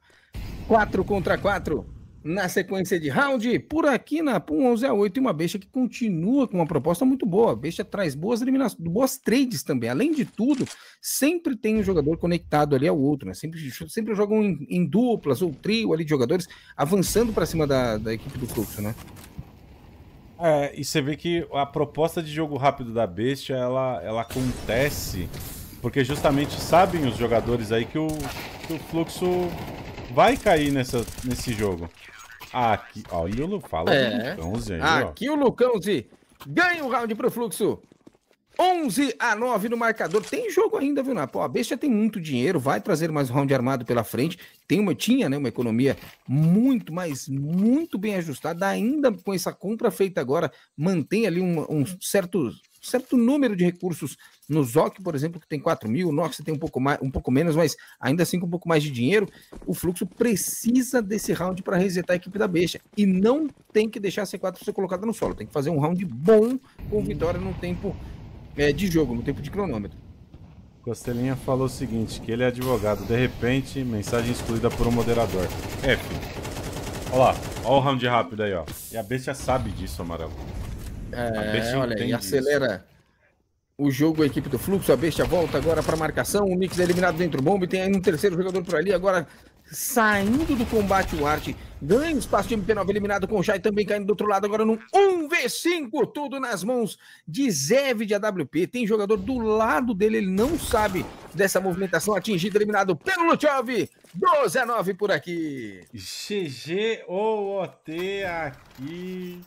4 contra 4 na sequência de round. Por aqui na Pum 11 a 8 e uma besta que continua com uma proposta muito boa. A besta traz boas eliminações, boas trades também. Além de tudo, sempre tem um jogador conectado ali ao outro, né? Sempre, sempre jogam em, em duplas ou trio ali de jogadores avançando para cima da, da equipe do Fluxo, né? É, e você vê que a proposta de jogo rápido da Bestia, ela, ela acontece porque justamente sabem os jogadores aí que o, que o fluxo vai cair nessa, nesse jogo. Aqui, e o Lucão, fala é. do aí, Aqui ó. o Lucãozinho ganha o um round pro fluxo. 11 a 9 no marcador. Tem jogo ainda, viu, Napa? A Besta tem muito dinheiro, vai trazer mais um round armado pela frente. Tem uma, tinha né, uma economia muito, mas muito bem ajustada. Ainda com essa compra feita agora, mantém ali um, um certo, certo número de recursos no ZOC, por exemplo, que tem 4 mil, o Nox tem um pouco, mais, um pouco menos, mas ainda assim com um pouco mais de dinheiro. O fluxo precisa desse round para resetar a equipe da besta. E não tem que deixar a C4 ser colocada no solo. Tem que fazer um round bom com vitória no tempo é, de jogo, no tempo de cronômetro. Costelinha falou o seguinte, que ele é advogado. De repente, mensagem excluída por um moderador. É, filho. Olha lá, olha o round rápido aí, ó. E a bestia sabe disso, amarelo. É, a bestia olha, e acelera isso. o jogo, a equipe do fluxo, a bestia volta agora para marcação, o Nix é eliminado dentro do bombe, tem aí um terceiro jogador por ali, agora saindo do combate o Art, ganha espaço de MP9 eliminado com o Shai também caindo do outro lado, agora num 1v5, tudo nas mãos de Zev de AWP, tem jogador do lado dele, ele não sabe dessa movimentação, atingido, eliminado pelo Luchov, 12 a 9 por aqui. GG ou OT aqui.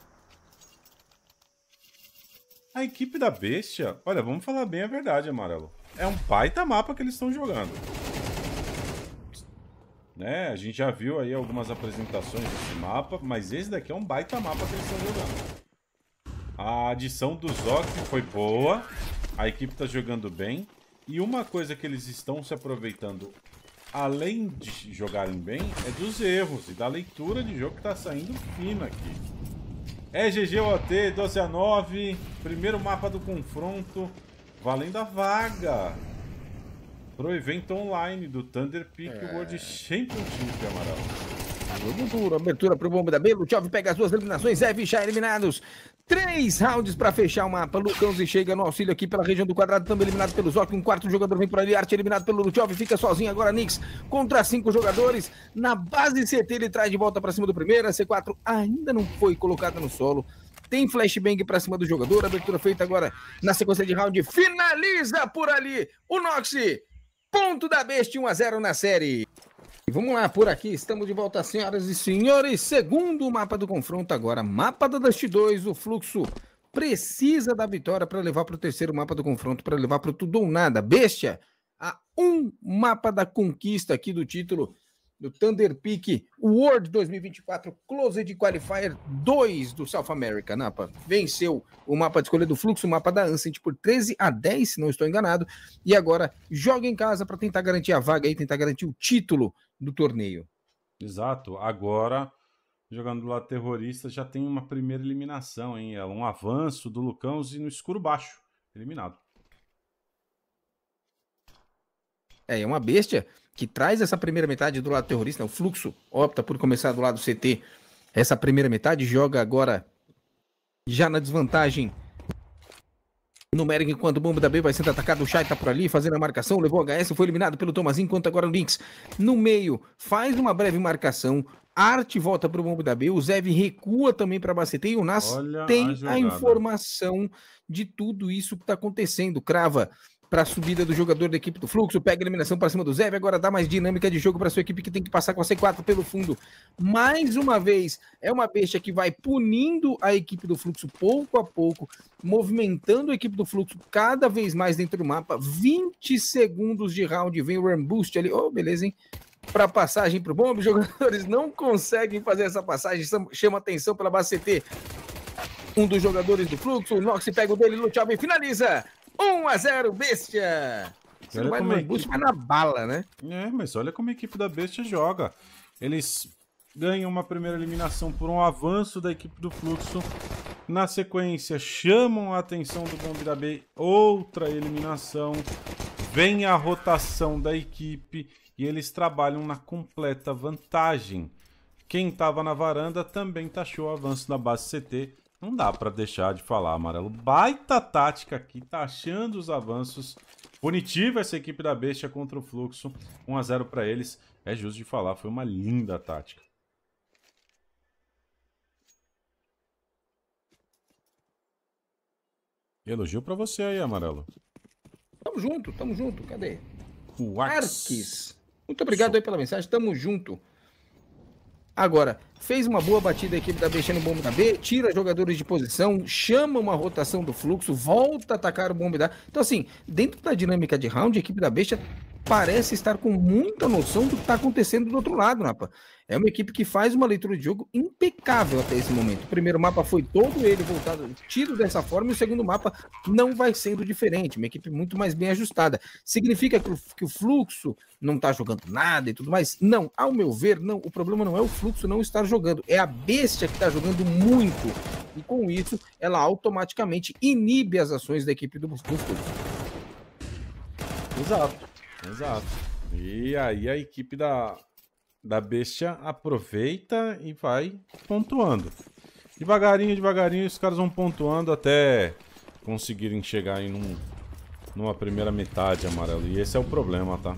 A equipe da Bestia, olha, vamos falar bem a verdade, Amarelo. É um baita mapa que eles estão jogando. Né? A gente já viu aí algumas apresentações desse mapa, mas esse daqui é um baita mapa que eles estão jogando. A adição do Zoc foi boa, a equipe está jogando bem. E uma coisa que eles estão se aproveitando, além de jogarem bem, é dos erros e da leitura de jogo que está saindo fina aqui. É GGOT 12 a 9, primeiro mapa do confronto, valendo a vaga pro evento online do Thunder Peak é... World Championship, Amaral. Jogo duro, abertura pro Bomba da B, Luchov pega as duas eliminações, Ev já eliminados. Três rounds para fechar o mapa. Lucão e chega no auxílio aqui pela região do quadrado, também eliminado pelo Zoc. Um quarto jogador vem por ali, Arte eliminado pelo Luchov, fica sozinho agora Nix contra cinco jogadores. Na base CT ele traz de volta para cima do primeiro, a C4 ainda não foi colocada no solo. Tem flashbang para cima do jogador, abertura feita agora na sequência de round. Finaliza por ali o Noxi. Ponto da Besta 1 a 0 na série. E vamos lá, por aqui, estamos de volta, senhoras e senhores. Segundo mapa do confronto agora, mapa da Dust 2, o fluxo precisa da vitória para levar para o terceiro mapa do confronto, para levar para o tudo ou nada. Bestia, a um mapa da conquista aqui do título do Thunder Peak World 2024 Closed Qualifier 2 do South America. Napa venceu o mapa de escolha do fluxo, o mapa da Ancient por 13 a 10, se não estou enganado, e agora joga em casa para tentar garantir a vaga e tentar garantir o título do torneio. Exato, agora jogando do lado terrorista já tem uma primeira eliminação, hein? É um avanço do Lucão e no escuro baixo, eliminado. É, é uma bestia que traz essa primeira metade do lado terrorista, né? o fluxo opta por começar do lado CT. Essa primeira metade joga agora já na desvantagem numérica enquanto o bombo da B vai sendo atacado, o Chay tá por ali fazendo a marcação, levou o HS, foi eliminado pelo Tomazinho, enquanto agora o Lynx no meio faz uma breve marcação, Arte volta para o da B, o Zev recua também para Bacete e o Nas Olha tem a, a, informação de tudo isso que está acontecendo, crava para a subida do jogador da equipe do Fluxo, pega a eliminação para cima do Zev, agora dá mais dinâmica de jogo para sua equipe que tem que passar com a C4 pelo fundo. Mais uma vez, é uma peixe que vai punindo a equipe do Fluxo pouco a pouco, movimentando a equipe do Fluxo cada vez mais dentro do mapa. 20 segundos de round, vem o Run Boost ali, oh, beleza, hein? para passagem para o bomb. Os jogadores não conseguem fazer essa passagem, chama atenção pela base CT. Um dos jogadores do fluxo, o Nox pega o dele, Lutiava e finaliza. 1 a 0 Bestia! Você olha não vai no na bala, né? É, mas olha como a equipe da Bestia joga. Eles ganham uma primeira eliminação por um avanço da equipe do Fluxo. Na sequência, chamam a atenção do Bomb da B, outra eliminação. Vem a rotação da equipe e eles trabalham na completa vantagem. Quem estava na varanda também taxou o avanço da base CT não dá para deixar de falar, Amarelo. Baita tática aqui, tá achando os avanços. Punitiva essa equipe da Besta contra o Fluxo. 1 a 0 para eles. É justo de falar, foi uma linda tática. Elogio para você aí, Amarelo. Tamo junto, tamo junto. Cadê? O Arques. Muito obrigado aí pela mensagem. Tamo junto. Agora, fez uma boa batida a equipe da B, no o bombe da B, tira jogadores de posição, chama uma rotação do fluxo, volta a atacar o bombe da. Então, assim, dentro da dinâmica de round, a equipe da Besta parece estar com muita noção do que está acontecendo do outro lado, Napa. É uma equipe que faz uma leitura de jogo impecável até esse momento. O primeiro mapa foi todo ele voltado, tido dessa forma, e o segundo mapa não vai sendo diferente. Uma equipe muito mais bem ajustada. Significa que o, que o fluxo não está jogando nada e tudo mais? Não, ao meu ver, não. O problema não é o fluxo não estar jogando, é a bestia que está jogando muito. E com isso, ela automaticamente inibe as ações da equipe do, do fluxo. Exato. Exato. E aí a equipe da, da Bestia aproveita e vai pontuando. Devagarinho, devagarinho, os caras vão pontuando até conseguirem chegar em um, numa primeira metade, amarelo. E esse é o problema, tá?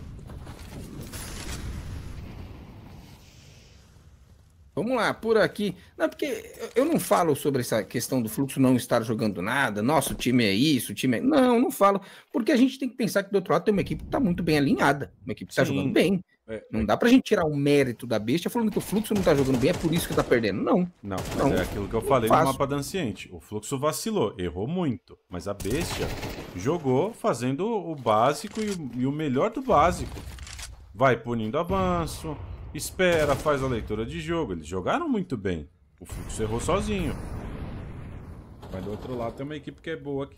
Vamos lá, por aqui. Não, porque eu não falo sobre essa questão do fluxo não estar jogando nada, nosso time é isso, o time é. Não, não falo. Porque a gente tem que pensar que do outro lado tem uma equipe que está muito bem alinhada, uma equipe que está jogando bem. É, não é. dá para a gente tirar o mérito da besta falando que o fluxo não está jogando bem, é por isso que está perdendo. Não. Não, não. é aquilo que eu falei eu no mapa da Anciente. O fluxo vacilou, errou muito. Mas a besta jogou fazendo o básico e o melhor do básico. Vai punindo avanço Espera, faz a leitura de jogo. Eles jogaram muito bem. O Fluxo errou sozinho. Mas do outro lado tem uma equipe que é boa, que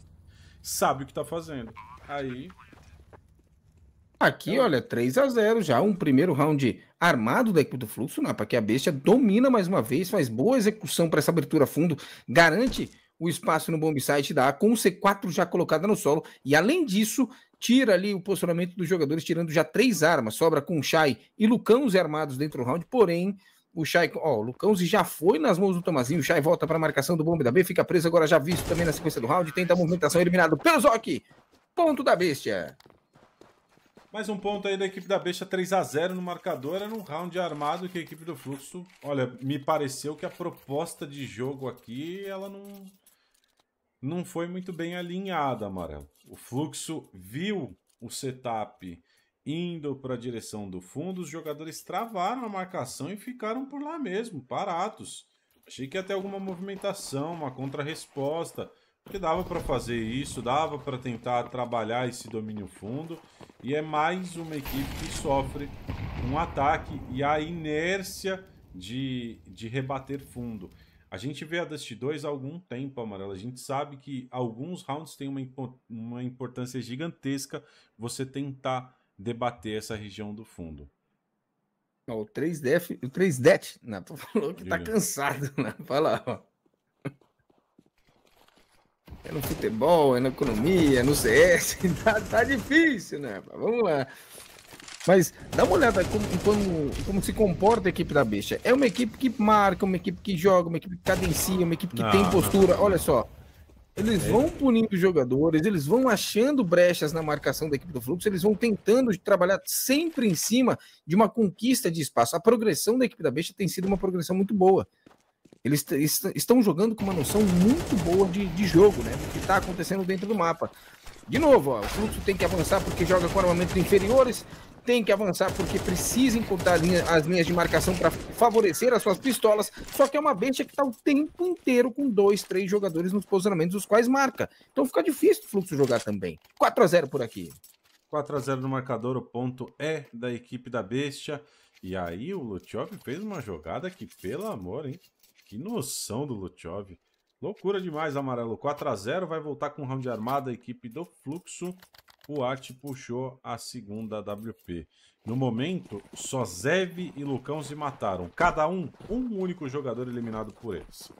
sabe o que tá fazendo. Aí... Aqui, olha, 3 a 0 já. Um primeiro round armado da equipe do Fluxo, Napa, que a Bestia domina mais uma vez, faz boa execução para essa abertura a fundo, garante o espaço no bomb site da A, com o C4 já colocada no solo, e além disso, tira ali o posicionamento dos jogadores, tirando já três armas, sobra com o Chay e Lucão armados dentro do round, porém o Chay, ó, o Lucãozi já foi nas mãos do Tomazinho, o Chay volta para a marcação do bombe da B, fica preso agora já visto também na sequência do round, tenta a movimentação, eliminado pelo Zoc, ponto da bestia. Mais um ponto aí da equipe da bestia 3 a 0 no marcador. Era é um round armado que a equipe do Fluxo. Olha, me pareceu que a proposta de jogo aqui, ela não, não foi muito bem alinhada, Amarelo. O fluxo viu o setup indo para a direção do fundo, os jogadores travaram a marcação e ficaram por lá mesmo, parados. Achei que ia ter alguma movimentação, uma contrarresposta, porque dava para fazer isso, dava para tentar trabalhar esse domínio fundo, e é mais uma equipe que sofre um ataque e a inércia de, de rebater fundo. A gente vê a Dust 2 há algum tempo, Amarelo. A gente sabe que alguns rounds têm uma, uma importância gigantesca você tentar debater essa região do fundo. o 3DF, o 3DET, né? Tu falou que tá Diga. tá cansado, né? Fala, ó. É no futebol, é na economia, é no CS, tá, tá difícil, né? Vamos lá. Mas dá uma olhada como, como, como, se comporta a equipe da Bicha. É uma equipe que marca, uma equipe que joga, uma equipe que cadencia, uma equipe que não, tem postura. Não. Olha só. Eles é. vão punindo os jogadores, eles vão achando brechas na marcação da equipe do Fluxo, eles vão tentando trabalhar sempre em cima de uma conquista de espaço. A progressão da equipe da Besta tem sido uma progressão muito boa. Eles estão jogando com uma noção muito boa de, de jogo, né? Do que está acontecendo dentro do mapa. De novo, ó, o Fluxo tem que avançar porque joga com armamentos inferiores, tem que avançar porque precisa encurtar linha, as linhas de marcação para favorecer as suas pistolas. Só que é uma besta que está o tempo inteiro com dois, três jogadores nos posicionamentos, os quais marca. Então fica difícil o fluxo jogar também. 4 a 0 por aqui. 4 a 0 no marcador, o ponto é da equipe da Bestia. E aí o Lutiov fez uma jogada que, pelo amor, hein? Que noção do Lutiov. Loucura demais, Amarelo. 4 a 0 vai voltar com o round de armada a equipe do Fluxo o Art puxou a segunda WP. No momento, só Zev e Lucão se mataram, cada um um único jogador eliminado por eles.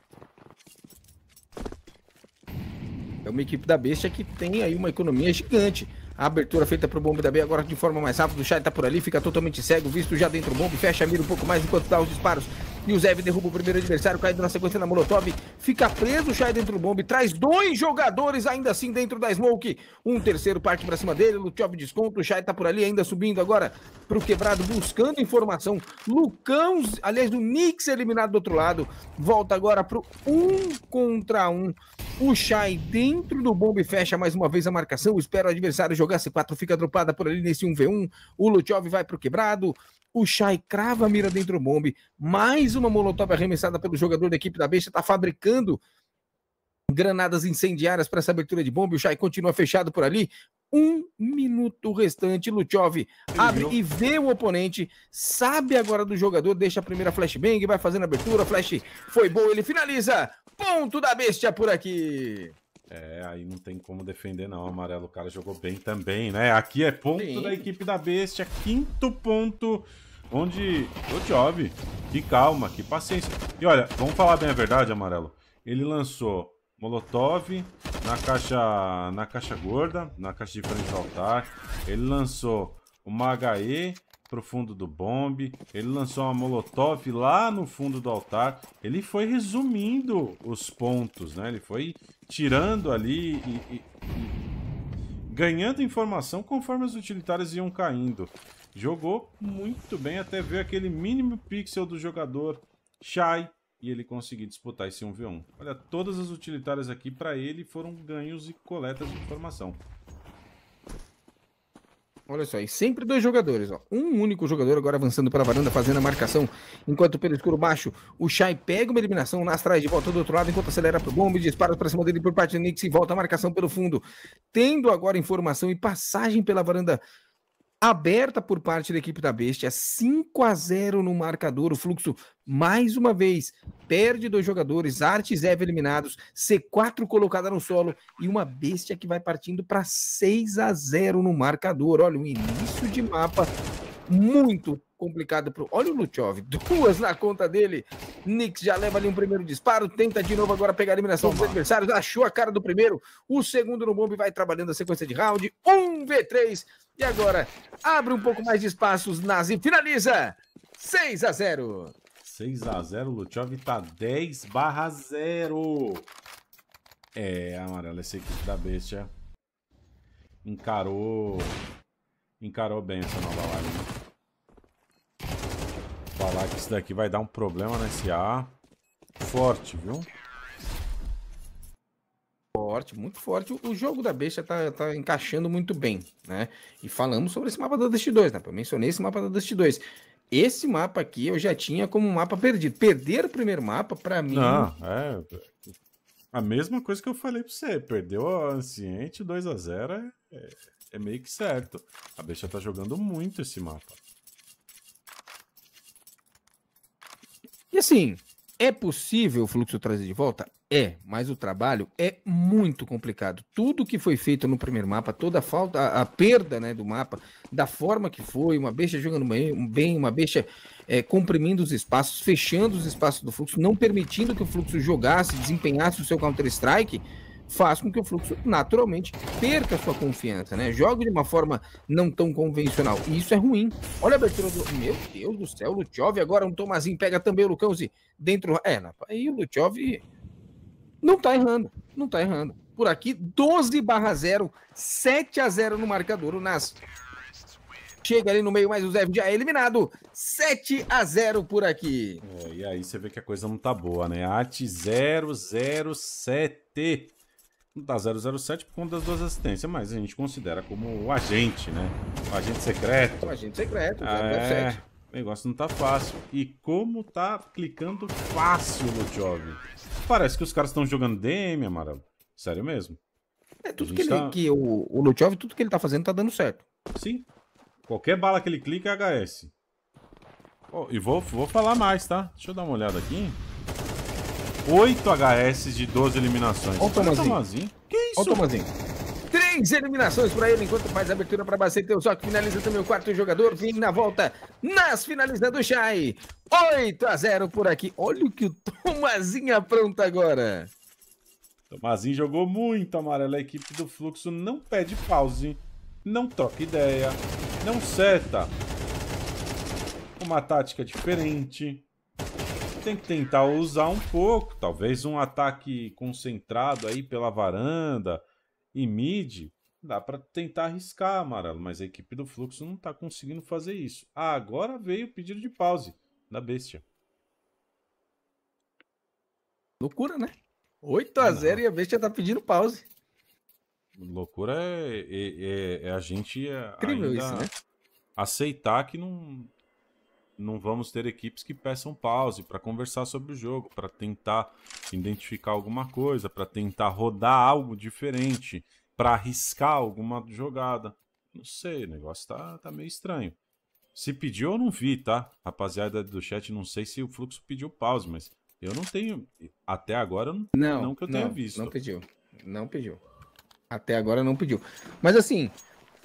É uma equipe da Bestia que tem aí uma economia gigante. A abertura feita o bombe da B agora de forma mais rápida. O Chai está por ali, fica totalmente cego, visto já dentro do bombe, fecha a mira um pouco mais enquanto dá os disparos. Zev derruba o primeiro adversário, caindo na sequência na Molotov. Fica preso o Shai dentro do bombe. Traz dois jogadores ainda assim dentro da Smoke. Um terceiro parte pra cima dele. Lutiov desconto. O Shai tá por ali ainda subindo agora pro quebrado, buscando informação. Lucão, aliás, o Nix eliminado do outro lado. Volta agora pro um contra um. O Shai dentro do bombe fecha mais uma vez a marcação. Espera o adversário jogar. C4 fica dropada por ali nesse 1v1. O Lutiov vai pro quebrado. O Chai crava a mira dentro do bombe. Mais uma molotov arremessada pelo jogador da equipe da Besta. Está fabricando granadas incendiárias para essa abertura de bomba. O Chai continua fechado por ali. Um minuto restante. Luchov abre e vê o oponente. Sabe agora do jogador. Deixa a primeira flashbang. Vai fazendo a abertura. Flash foi boa. Ele finaliza. Ponto da Besta por aqui. É, aí não tem como defender, não, amarelo. O cara jogou bem também, né? Aqui é ponto Sim. da equipe da Bestia, quinto ponto onde o Jove, que calma, que paciência. E olha, vamos falar bem a verdade, Amarelo. Ele lançou Molotov na caixa, na caixa gorda, na caixa de frente ao altar. Ele lançou uma HE pro fundo do bombe, ele lançou uma molotov lá no fundo do altar, ele foi resumindo os pontos, né? Ele foi tirando ali e, e, e ganhando informação conforme as utilitárias iam caindo jogou muito bem até ver aquele mínimo pixel do jogador Shai e ele conseguir disputar esse 1v1. Olha, todas as utilitárias aqui para ele foram ganhos e coletas de informação. Olha só, e sempre dois jogadores, ó. Um único jogador agora avançando para a varanda, fazendo a marcação, enquanto pelo escuro baixo, o Shai pega uma eliminação, nas traz de volta do outro lado, enquanto acelera pro bombe, dispara para cima dele por parte do Nix e volta a marcação pelo fundo. Tendo agora informação e passagem pela varanda aberta por parte da equipe da Bestia, 5 a 0 no marcador, o fluxo mais uma vez perde dois jogadores, Artes Eve eliminados, C4 colocada no solo e uma Bestia que vai partindo para 6 a 0 no marcador. Olha, um início de mapa muito complicado pro. Olha o Luchov, duas na conta dele. Nix já leva ali um primeiro disparo, tenta de novo agora pegar a eliminação Toma. dos adversários, achou a cara do primeiro, o segundo no bombe vai trabalhando a sequência de round, 1v3 e agora abre um pouco mais de espaços, Nazi finaliza 6 a 0. 6 a 0, Luchov tá 10 barra 0. É, amarelo, essa equipe da bestia encarou encarou bem essa nova live. Né? Falar que isso daqui vai dar um problema nesse A. Forte, viu? Forte, muito forte. O jogo da besta tá, tá encaixando muito bem, né? E falamos sobre esse mapa da Dust 2, né? Eu mencionei esse mapa da Dust 2. Esse mapa aqui eu já tinha como um mapa perdido. Perder o primeiro mapa, para mim. Não, é, é. A mesma coisa que eu falei pra você. Perdeu o Anciente 2x0 é, é, é meio que certo. A besta tá jogando muito esse mapa. E assim, é possível o fluxo trazer de volta? É, mas o trabalho é muito complicado. Tudo que foi feito no primeiro mapa, toda a falta, a, a perda né, do mapa, da forma que foi, uma besta jogando bem, uma besta é, comprimindo os espaços, fechando os espaços do fluxo, não permitindo que o fluxo jogasse, desempenhasse o seu Counter-Strike, faz com que o fluxo naturalmente perca sua confiança, né? Jogue de uma forma não tão convencional. E isso é ruim. Olha a abertura do. Meu Deus do céu, Lutiov. Agora um Tomazinho pega também o Lucãozinho dentro. É, aí o Lutiov não tá errando. Não tá errando. Por aqui, 12 barra 0, 7 a 0 no marcador. O Nas chega ali no meio, mas o Zev já é eliminado. 7 a 0 por aqui. É, e aí você vê que a coisa não tá boa, né? AT 007 da 007 tá por conta das duas assistências, mas a gente considera como o agente, né? O agente secreto. O agente secreto, o é, O negócio não tá fácil. E como tá clicando fácil no jogo. Parece que os caras estão jogando DM, Amarelo. Sério mesmo. É, tudo que, ele, tá... que o, o Luchov, tudo que ele tá fazendo tá dando certo. Sim. Qualquer bala que ele clica é HS. Oh, e vou, vou falar mais, tá? Deixa eu dar uma olhada aqui. 8 HS de 12 eliminações. Olha o Tomazinho. Que isso? Olha o Tomazinho. Três eliminações pra ele enquanto faz a abertura para Baceteu. Só que finaliza também o quarto jogador. Vem na volta nas finalizando o Chai. 8 a 0 por aqui. Olha o que o Tomazinho apronta agora. Tomazinho jogou muito amarelo. A equipe do Fluxo não pede pause, não troca ideia, não seta. Uma tática diferente tem que tentar usar um pouco, talvez um ataque concentrado aí pela varanda e mid, dá para tentar arriscar, amarelo, mas a equipe do Fluxo não tá conseguindo fazer isso. Ah, agora veio o pedido de pause da Bestia. Loucura, né? 8 a 0 não. e a Bestia tá pedindo pause. Loucura é, é, é, é a gente é, Incrível ainda isso, né? aceitar que não não vamos ter equipes que peçam pause para conversar sobre o jogo, para tentar identificar alguma coisa, para tentar rodar algo diferente, para arriscar alguma jogada. Não sei, o negócio tá, tá meio estranho. Se pediu, eu não vi, tá? Rapaziada do chat, não sei se o fluxo pediu pause, mas eu não tenho. Até agora, não, não que eu não, tenha visto. Não pediu. Não pediu. Até agora não pediu. Mas assim,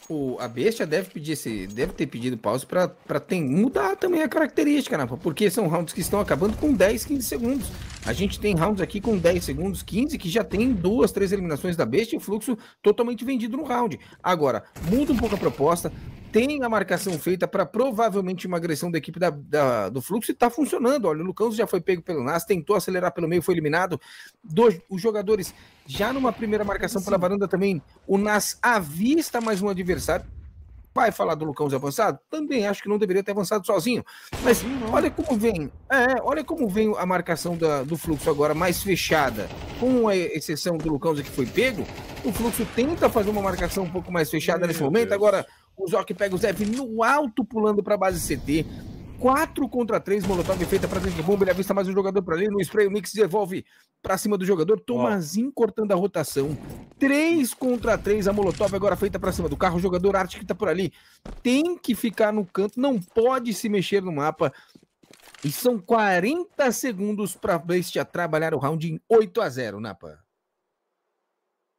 o, a besta deve pedir esse, deve ter pedido pausa para tem mudar também a característica, né? Porque são rounds que estão acabando com 10, 15 segundos. A gente tem rounds aqui com 10 segundos, 15, que já tem duas, três eliminações da besta e o fluxo totalmente vendido no round. Agora, muda um pouco a proposta, tem a marcação feita para provavelmente uma agressão da equipe da, da do Fluxo e está funcionando. Olha, o Lucão já foi pego pelo Nas, tentou acelerar pelo meio, foi eliminado. Dois, os jogadores, já numa primeira marcação pela varanda também, o Nas avista mais um adversário. Vai falar do Lucão avançado? Também acho que não deveria ter avançado sozinho. Mas olha como vem. É, olha como vem a marcação da, do fluxo agora mais fechada. Com a exceção do Lucão que foi pego, o fluxo tenta fazer uma marcação um pouco mais fechada Meu nesse momento. Agora o Zork pega o Zev no alto, pulando para a base CT. 4 contra 3, Molotov feita para dentro do bomba, ele avista mais um jogador para ali, no spray o Mix devolve para cima do jogador, Tomazinho oh. cortando a rotação, 3 contra 3, a Molotov agora feita para cima do carro, o jogador Arte que tá por ali, tem que ficar no canto, não pode se mexer no mapa, e são 40 segundos para Bestia trabalhar o round em 8 a 0, Napa.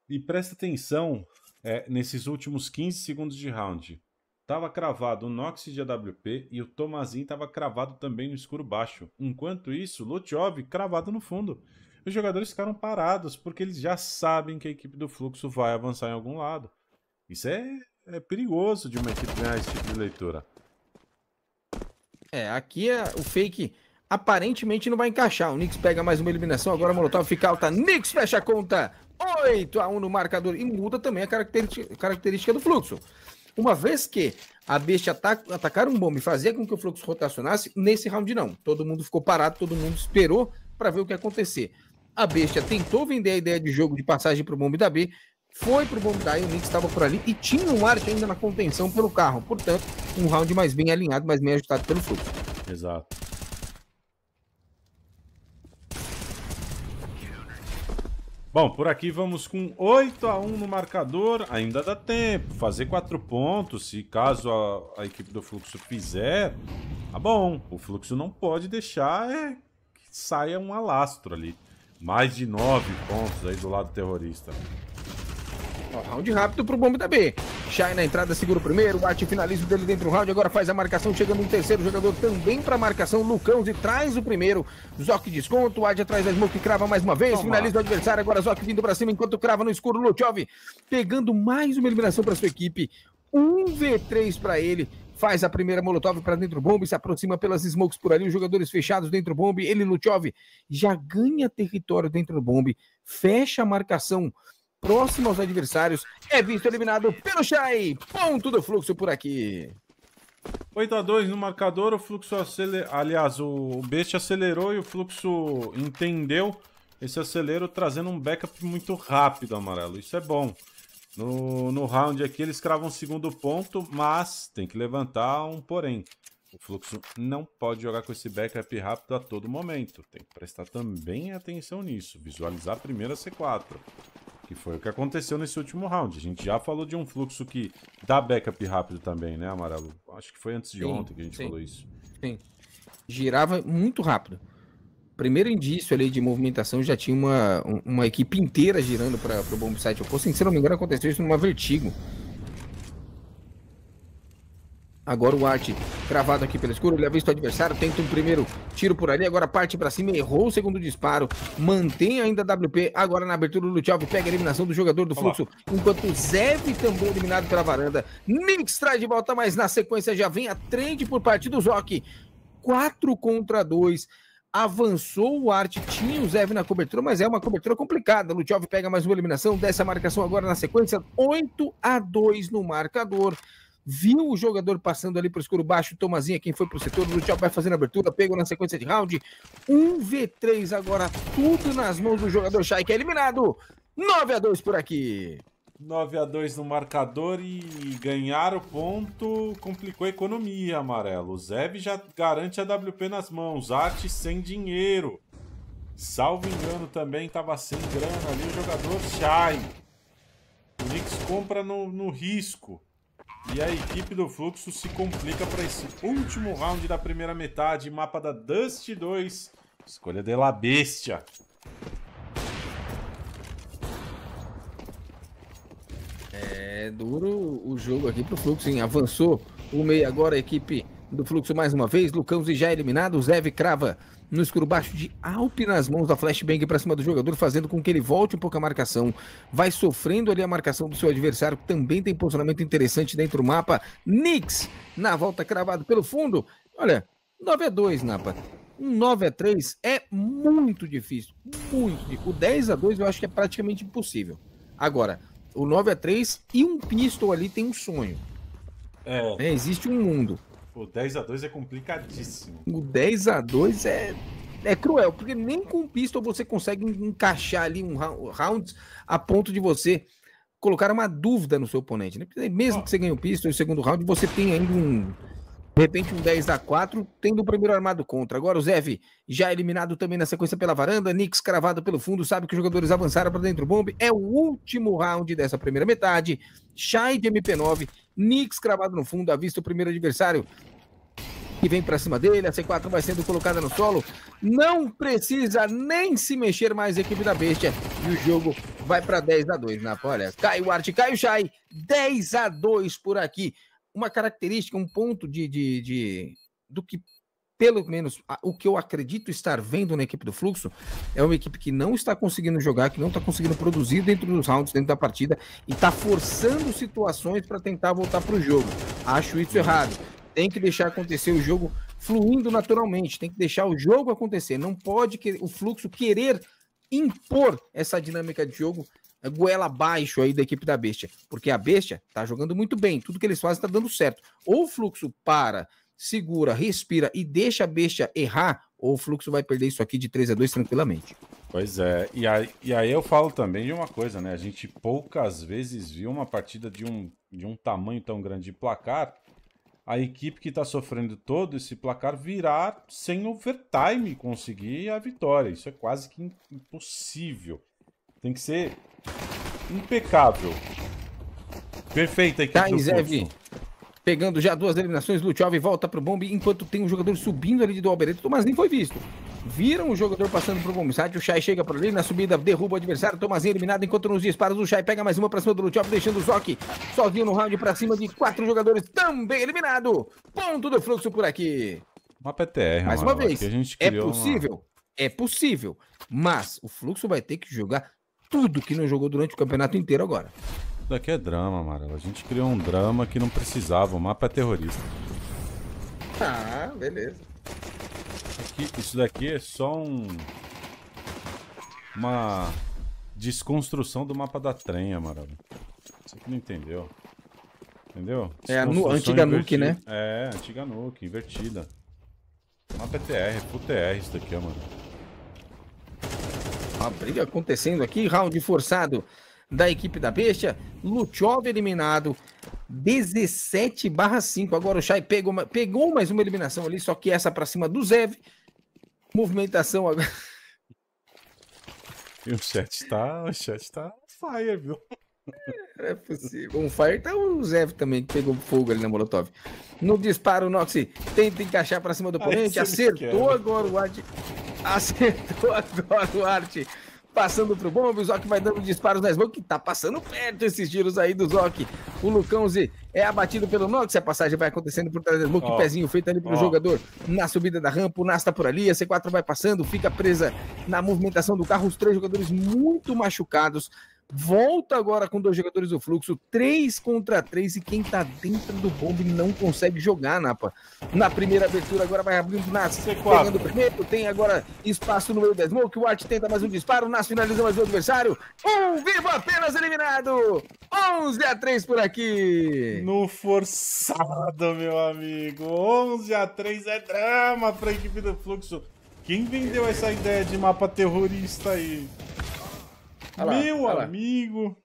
E presta atenção é, nesses últimos 15 segundos de round. Tava cravado o Nox de AWP e o Tomazin tava cravado também no escuro baixo. Enquanto isso, Lutiov cravado no fundo. Os jogadores ficaram parados porque eles já sabem que a equipe do Fluxo vai avançar em algum lado. Isso é, é perigoso de uma equipe ganhar esse tipo de leitura. É, aqui é o fake aparentemente não vai encaixar. O Nix pega mais uma eliminação, agora o Molotov fica alta. Nix fecha a conta. 8 a 1 no marcador e muda também a característica do fluxo. Uma vez que a besta ataca, atacar um bombe e fazia com que o fluxo rotacionasse, nesse round não. Todo mundo ficou parado, todo mundo esperou para ver o que ia acontecer. A besta tentou vender a ideia de jogo de passagem para o bombe da B, foi para o bombe da A, o Nix estava por ali e tinha um arte ainda na contenção pelo carro. Portanto, um round mais bem alinhado, mais bem ajustado pelo fluxo. Exato. Bom, por aqui vamos com 8 a 1 no marcador. Ainda dá tempo. Fazer 4 pontos, se caso a, a equipe do Fluxo fizer, tá bom. O Fluxo não pode deixar é, que saia um alastro ali. Mais de 9 pontos aí do lado terrorista round rápido pro bombe da B. Shai na entrada, segura o primeiro, bate o dele dentro do round, agora faz a marcação, chegando um terceiro jogador também pra marcação, Lucão de traz o primeiro, Zoc desconto, Ad atrás da Smoke, crava mais uma vez, Toma. finaliza o adversário, agora Zoc vindo pra cima, enquanto crava no escuro, Luchov pegando mais uma eliminação pra sua equipe, um V3 pra ele, faz a primeira molotov para dentro do bombe, se aproxima pelas smokes por ali, os jogadores fechados dentro do bombe, ele Lutchov já ganha território dentro do bombe, fecha a marcação próximo aos adversários, é visto eliminado pelo Chay. Ponto do fluxo por aqui. 8 a 2 no marcador, o fluxo acelerou. Aliás, o Best acelerou e o fluxo entendeu esse acelero trazendo um backup muito rápido, amarelo. Isso é bom. No, no round aqui eles cravam um segundo ponto, mas tem que levantar um porém. O fluxo não pode jogar com esse backup rápido a todo momento. Tem que prestar também atenção nisso. Visualizar primeiro a C4. Que foi o que aconteceu nesse último round. A gente já falou de um fluxo que dá backup rápido também, né, Amarelo? Acho que foi antes de sim, ontem que a gente sim, falou isso. Sim. Girava muito rápido. Primeiro indício ali de movimentação já tinha uma, uma equipe inteira girando para o bomb site oposto. Se não me engano, aconteceu isso numa vertigo. Agora o Arte, cravado aqui pelo escuro, ele avista o adversário, tenta um primeiro tiro por ali, agora parte para cima, errou o segundo disparo, mantém ainda a WP, agora na abertura do Lutchov, pega a eliminação do jogador do fluxo, enquanto o Zev também é eliminado pela varanda. Nix traz de volta, mas na sequência já vem a trend por parte do Zoc. 4 contra 2 avançou o Arte, tinha o Zev na cobertura, mas é uma cobertura complicada. Lutchov pega mais uma eliminação, dessa marcação agora na sequência, 8 a 2 no marcador viu o jogador passando ali para o escuro baixo, Tomazinha, quem foi para o setor, o Tchau vai fazendo abertura, pegou na sequência de round, 1v3 agora, tudo nas mãos do jogador Shai, que é eliminado, 9 a 2 por aqui. 9 a 2 no marcador e ganhar o ponto complicou a economia, amarelo. O já garante a WP nas mãos, Arte sem dinheiro. Salvo engano também, estava sem grana ali o jogador Shai. O Knicks compra no, no risco. E a equipe do Fluxo se complica para esse último round da primeira metade. Mapa da Dust 2. Escolha de La Bestia. É duro o jogo aqui pro Fluxo, hein? Avançou o meio agora a equipe do Fluxo mais uma vez. Lucão e já eliminado. Zev crava no escuro baixo de Alpe nas mãos da flashbang para cima do jogador, fazendo com que ele volte um pouco a marcação. Vai sofrendo ali a marcação do seu adversário, que também tem posicionamento interessante dentro do mapa. Nix na volta cravado pelo fundo. Olha, 9 a 2 Napa. Um 9 a 3 é muito difícil, muito difícil. O 10 a 2 eu acho que é praticamente impossível. Agora, o 9 a 3 e um pistol ali tem um sonho. É. É, existe um mundo. O 10x2 é complicadíssimo. O 10x2 é, é cruel, porque nem com pistol você consegue encaixar ali um round a ponto de você colocar uma dúvida no seu oponente. Né? Mesmo que você ganhe o pistol no segundo round, você tem ainda um de repente, um 10 a 4, tendo o primeiro armado contra. Agora o Zev, já eliminado também na sequência pela varanda. Nix cravado pelo fundo, sabe que os jogadores avançaram para dentro do bombe. É o último round dessa primeira metade. Shai de MP9, Nix cravado no fundo, avista o primeiro adversário que vem para cima dele. A C4 vai sendo colocada no solo. Não precisa nem se mexer mais a equipe da Bestia. E o jogo vai para 10 a 2 na né? Olha, cai o Arte, cai o Shai. 10 a 2 por aqui uma característica, um ponto de, de, de do que pelo menos o que eu acredito estar vendo na equipe do Fluxo, é uma equipe que não está conseguindo jogar, que não está conseguindo produzir dentro dos rounds, dentro da partida, e está forçando situações para tentar voltar para o jogo. Acho isso errado. Tem que deixar acontecer o jogo fluindo naturalmente, tem que deixar o jogo acontecer. Não pode que o Fluxo querer impor essa dinâmica de jogo goela abaixo aí da equipe da Bestia, porque a Bestia tá jogando muito bem, tudo que eles fazem tá dando certo. Ou o fluxo para, segura, respira e deixa a Bestia errar, ou o fluxo vai perder isso aqui de 3 a 2 tranquilamente. Pois é, e aí, e aí eu falo também de uma coisa, né? A gente poucas vezes viu uma partida de um, de um tamanho tão grande de placar a equipe que está sofrendo todo esse placar virar sem overtime conseguir a vitória. Isso é quase que impossível. Tem que ser Impecável. Perfeita equipe tá, Zev. Pegando já duas eliminações, Luchov volta pro bombe, enquanto tem um jogador subindo ali do Albereto, Tomazinho foi visto. Viram o jogador passando pro bombe, site, o Shai chega por ali, na subida derruba o adversário, Tomazinho eliminado, enquanto nos disparos o Shai pega mais uma pra cima do Luchov, deixando o Zoc sozinho no round pra cima de quatro jogadores, também eliminado. Ponto do fluxo por aqui. Uma PTR, Mais uma vez, é possível, uma... é possível, mas o fluxo vai ter que jogar tudo que não jogou durante o campeonato inteiro agora. Isso daqui é drama, Amarelo. A gente criou um drama que não precisava. O mapa é terrorista. Ah, beleza. Aqui, isso daqui é só um... Uma desconstrução do mapa da trenha, Amarelo. Você que não entendeu. Entendeu? É a nu antiga Nuke, né? É, antiga Nuke, invertida. Mapa é TR, é TR isso daqui, ó, mano a briga acontecendo aqui, round forçado da equipe da Besta, Luchov eliminado, 17 barra 5, agora o Shai pegou, pegou mais uma eliminação ali, só que essa para cima do Zev, movimentação agora... E o chat tá, o chat tá fire, viu? É, é possível. Um fire tá o Zev também, que pegou fogo ali na Molotov. No disparo, o Noxi tenta encaixar para cima do oponente, acertou agora o Ad... Acertou a o Arte. Passando pro bombe, o Zoc vai dando disparos na Smoke, que tá passando perto esses tiros aí do Zoc. O Lucãozi é abatido pelo Nox, a passagem vai acontecendo por trás da Smoke, oh. pezinho feito ali pro oh. jogador na subida da rampa, o Nasta por ali, a C4 vai passando, fica presa na movimentação do carro, os três jogadores muito machucados. Volta agora com dois jogadores do fluxo, três contra três e quem tá dentro do bombe não consegue jogar, Napa. Na primeira abertura, agora vai abrindo Nas, pegando o primeiro, tem agora espaço no meio da Smoke, o Art tenta mais um disparo, Nas finaliza mais um adversário, um vivo apenas eliminado! 11 a 3 por aqui! No forçado, meu amigo, 11 a 3 é drama pra equipe do fluxo. Quem vendeu essa ideia de mapa terrorista aí? Meu amigo!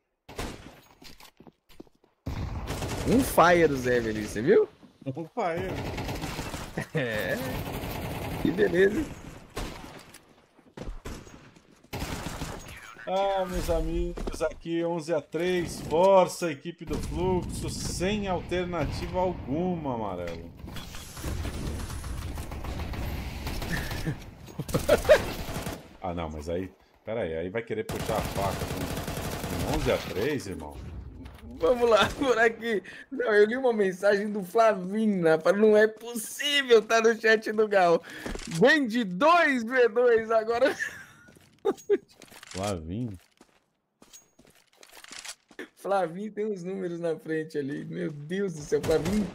Um fire do Zeb ali, você viu? Um fire. É. Que beleza. Ah, meus amigos, aqui 11 a 3, força equipe do fluxo, sem alternativa alguma, amarelo. ah, não, mas aí Pera aí, aí vai querer puxar a faca com 11 a 3, irmão? Vamos lá, por aqui. Não, eu li uma mensagem do Flavina. Não é possível, tá no chat do Gal. Vende 2 V2 agora. Flavinho? Flavinho tem uns números na frente ali. Meu Deus do céu, Flavinho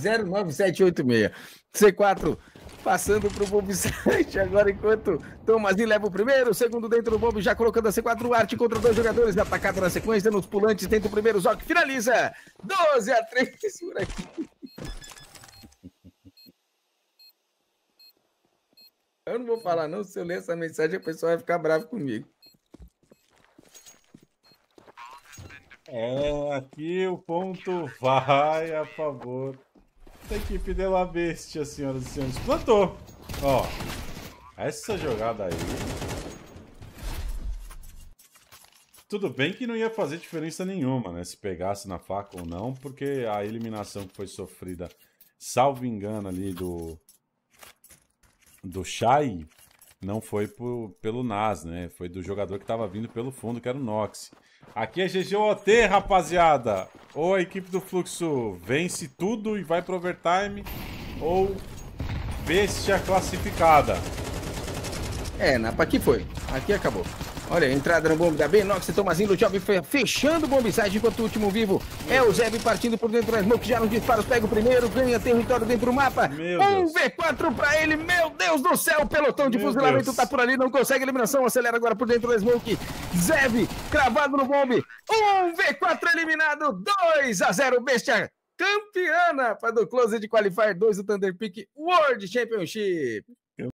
09786. C4 passando pro Bob Sante agora enquanto Tomazinho leva o primeiro, o segundo dentro do Bob, já colocando a C4 Arte contra dois jogadores, atacado na sequência, nos pulantes dentro do primeiro, Zoc finaliza 12 a 3 por aqui. Eu não vou falar não, se eu ler essa mensagem a pessoa vai ficar bravo comigo. É, aqui o ponto vai a favor Puta equipe pneu a bestia, senhoras e senhores. Plantou. Ó, essa jogada aí... Tudo bem que não ia fazer diferença nenhuma, né? Se pegasse na faca ou não, porque a eliminação que foi sofrida, salvo engano ali do... Do Shai, não foi por, pelo Nas, né? Foi do jogador que estava vindo pelo fundo, que era o Nox. Aqui é GGOT, rapaziada. Ou a equipe do Fluxo vence tudo e vai pro overtime, ou bestia classificada. É, Napa, aqui foi. Aqui acabou. Olha, a entrada no bombe da Benox, Tomazinho do Jovem fechando o bombside, enquanto o último vivo é o Zeb partindo por dentro da Smoke, já não disparos, pega o primeiro, ganha território dentro do mapa. um V4 pra ele, meu Deus do céu, o pelotão de meu fuzilamento Deus. tá por ali, não consegue eliminação, acelera agora por dentro da Smoke. Zeb cravado no bombe, um V4 eliminado, 2 a 0 Bestia campeana para do Close de Qualifier 2 do Thunder Peak World Championship.